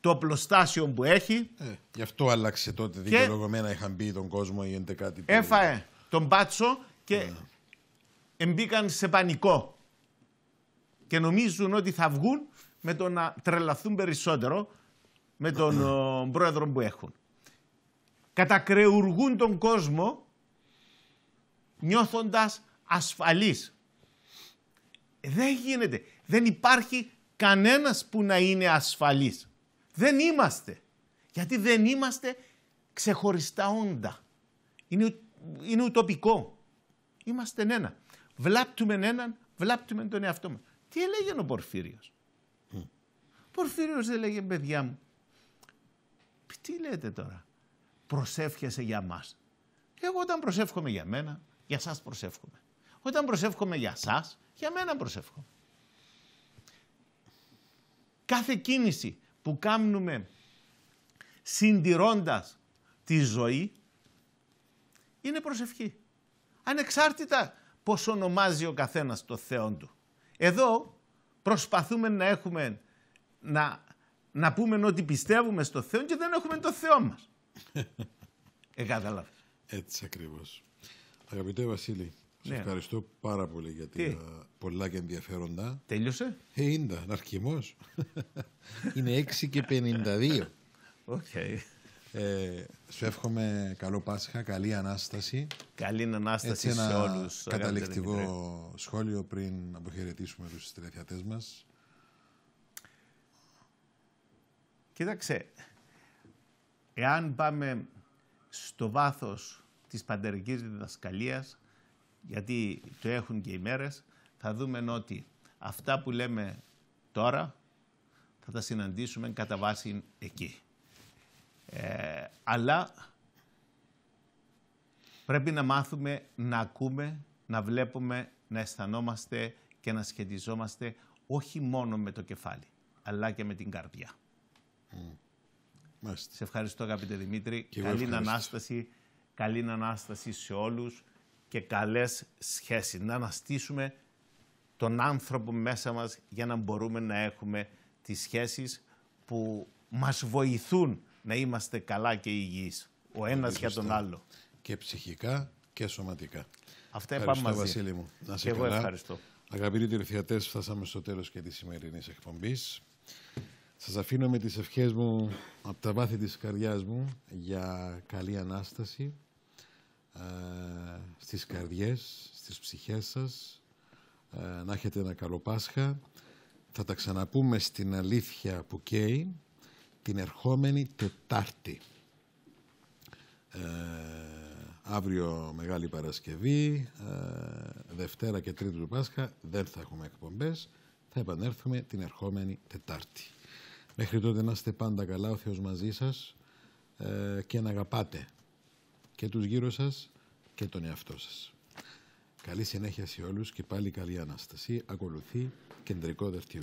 το πλωστάσιο που έχει. Ε, γι' αυτό άλλαξε τότε δικαιολογωμένα δικαιολογημένα είχαν μπει τον κόσμο οι 11 Έφαε τον πάτσο και ναι. εμπήκαν σε πανικό. Και νομίζουν ότι θα βγουν με το να τρελαθούν περισσότερο με τον ναι. πρόεδρο που έχουν. Κατακρεουργούν τον κόσμο νιώθοντας ασφαλής. Δεν γίνεται. Δεν υπάρχει κανένας που να είναι ασφαλής. Δεν είμαστε. Γιατί δεν είμαστε ξεχωριστά όντα. Είναι, είναι ουτοπικό. Είμαστε ένα. Βλάπτουμε έναν, βλάπτουμε τον εαυτό μας. Τι έλεγε ο Πορφύριος. Mm. Πορφύριος έλεγε παιδιά μου. Τι λέτε τώρα. Προσεύχεσαι για μας. Εγώ όταν προσεύχομαι για μένα, για σας προσεύχομαι. Όταν προσεύχομαι για σας, για μένα προσεύχομαι. Κάθε κίνηση που κάνουμε συντηρώντας τη ζωή είναι προσευχή. Ανεξάρτητα πώς ονομάζει ο καθένας το Θεό του. Εδώ προσπαθούμε να έχουμε, να, να πούμε ότι πιστεύουμε στο Θεό και δεν έχουμε το Θεό μας. <laughs> Ε, Έτσι ακριβώς. Αγαπητέ Βασίλη, σε ναι. ευχαριστώ πάρα πολύ για την πολλά και ενδιαφέροντα. Τέλειωσε. Ε, είναι αρχημός. <laughs> είναι 6 και 52. Οκ. Okay. Ε, σου εύχομαι καλό Πάσχα, καλή Ανάσταση. Καλή Ανάσταση Έτσι, σε ένα Καταληκτικό σχόλιο πριν αποχαιρετήσουμε τους τηλεθεατές μας. Κοίταξε, εάν πάμε στο βάθος της παντερικής διδασκαλίας, γιατί το έχουν και οι μέρες, θα δούμε ότι αυτά που λέμε τώρα θα τα συναντήσουμε κατά βάση εκεί. Ε, αλλά πρέπει να μάθουμε να ακούμε, να βλέπουμε, να αισθανόμαστε και να σχετιζόμαστε όχι μόνο με το κεφάλι, αλλά και με την καρδιά. Σε ευχαριστώ αγαπητέ Δημήτρη. καλή Ανάσταση. Καλή Ανάσταση σε όλους και καλές σχέσεις, να αναστήσουμε τον άνθρωπο μέσα μας για να μπορούμε να έχουμε τις σχέσεις που μας βοηθούν να είμαστε καλά και υγιείς, ο ένας για τον άλλο. Και ψυχικά και σωματικά. Αυτά είπαμε μαζί. Βασίλη μου. Να σε και καλά. ευχαριστώ. Αγαπητοί τηλεθεατές, φτάσαμε στο τέλος και της σημερινής εκπομπής. Σας αφήνω με τις ευχές μου από τα βάθη της καρδιάς μου για καλή Ανάσταση, ε, στις καρδιές, στις ψυχές σας. Ε, να έχετε ένα καλό Πάσχα. Θα τα ξαναπούμε στην αλήθεια που καίει την ερχόμενη Τετάρτη. Ε, αύριο Μεγάλη Παρασκευή, ε, Δευτέρα και Τρίτη του Πάσχα δεν θα έχουμε εκπομπές. Θα επανέλθουμε την ερχόμενη Τετάρτη. Μέχρι τότε να είστε πάντα καλά, ο Θεός μαζί σας ε, και να αγαπάτε και τους γύρω σας και τον εαυτό σας. Καλή συνέχεια σε όλους και πάλι καλή Αναστασία. Ακολουθεί κεντρικό δευτείο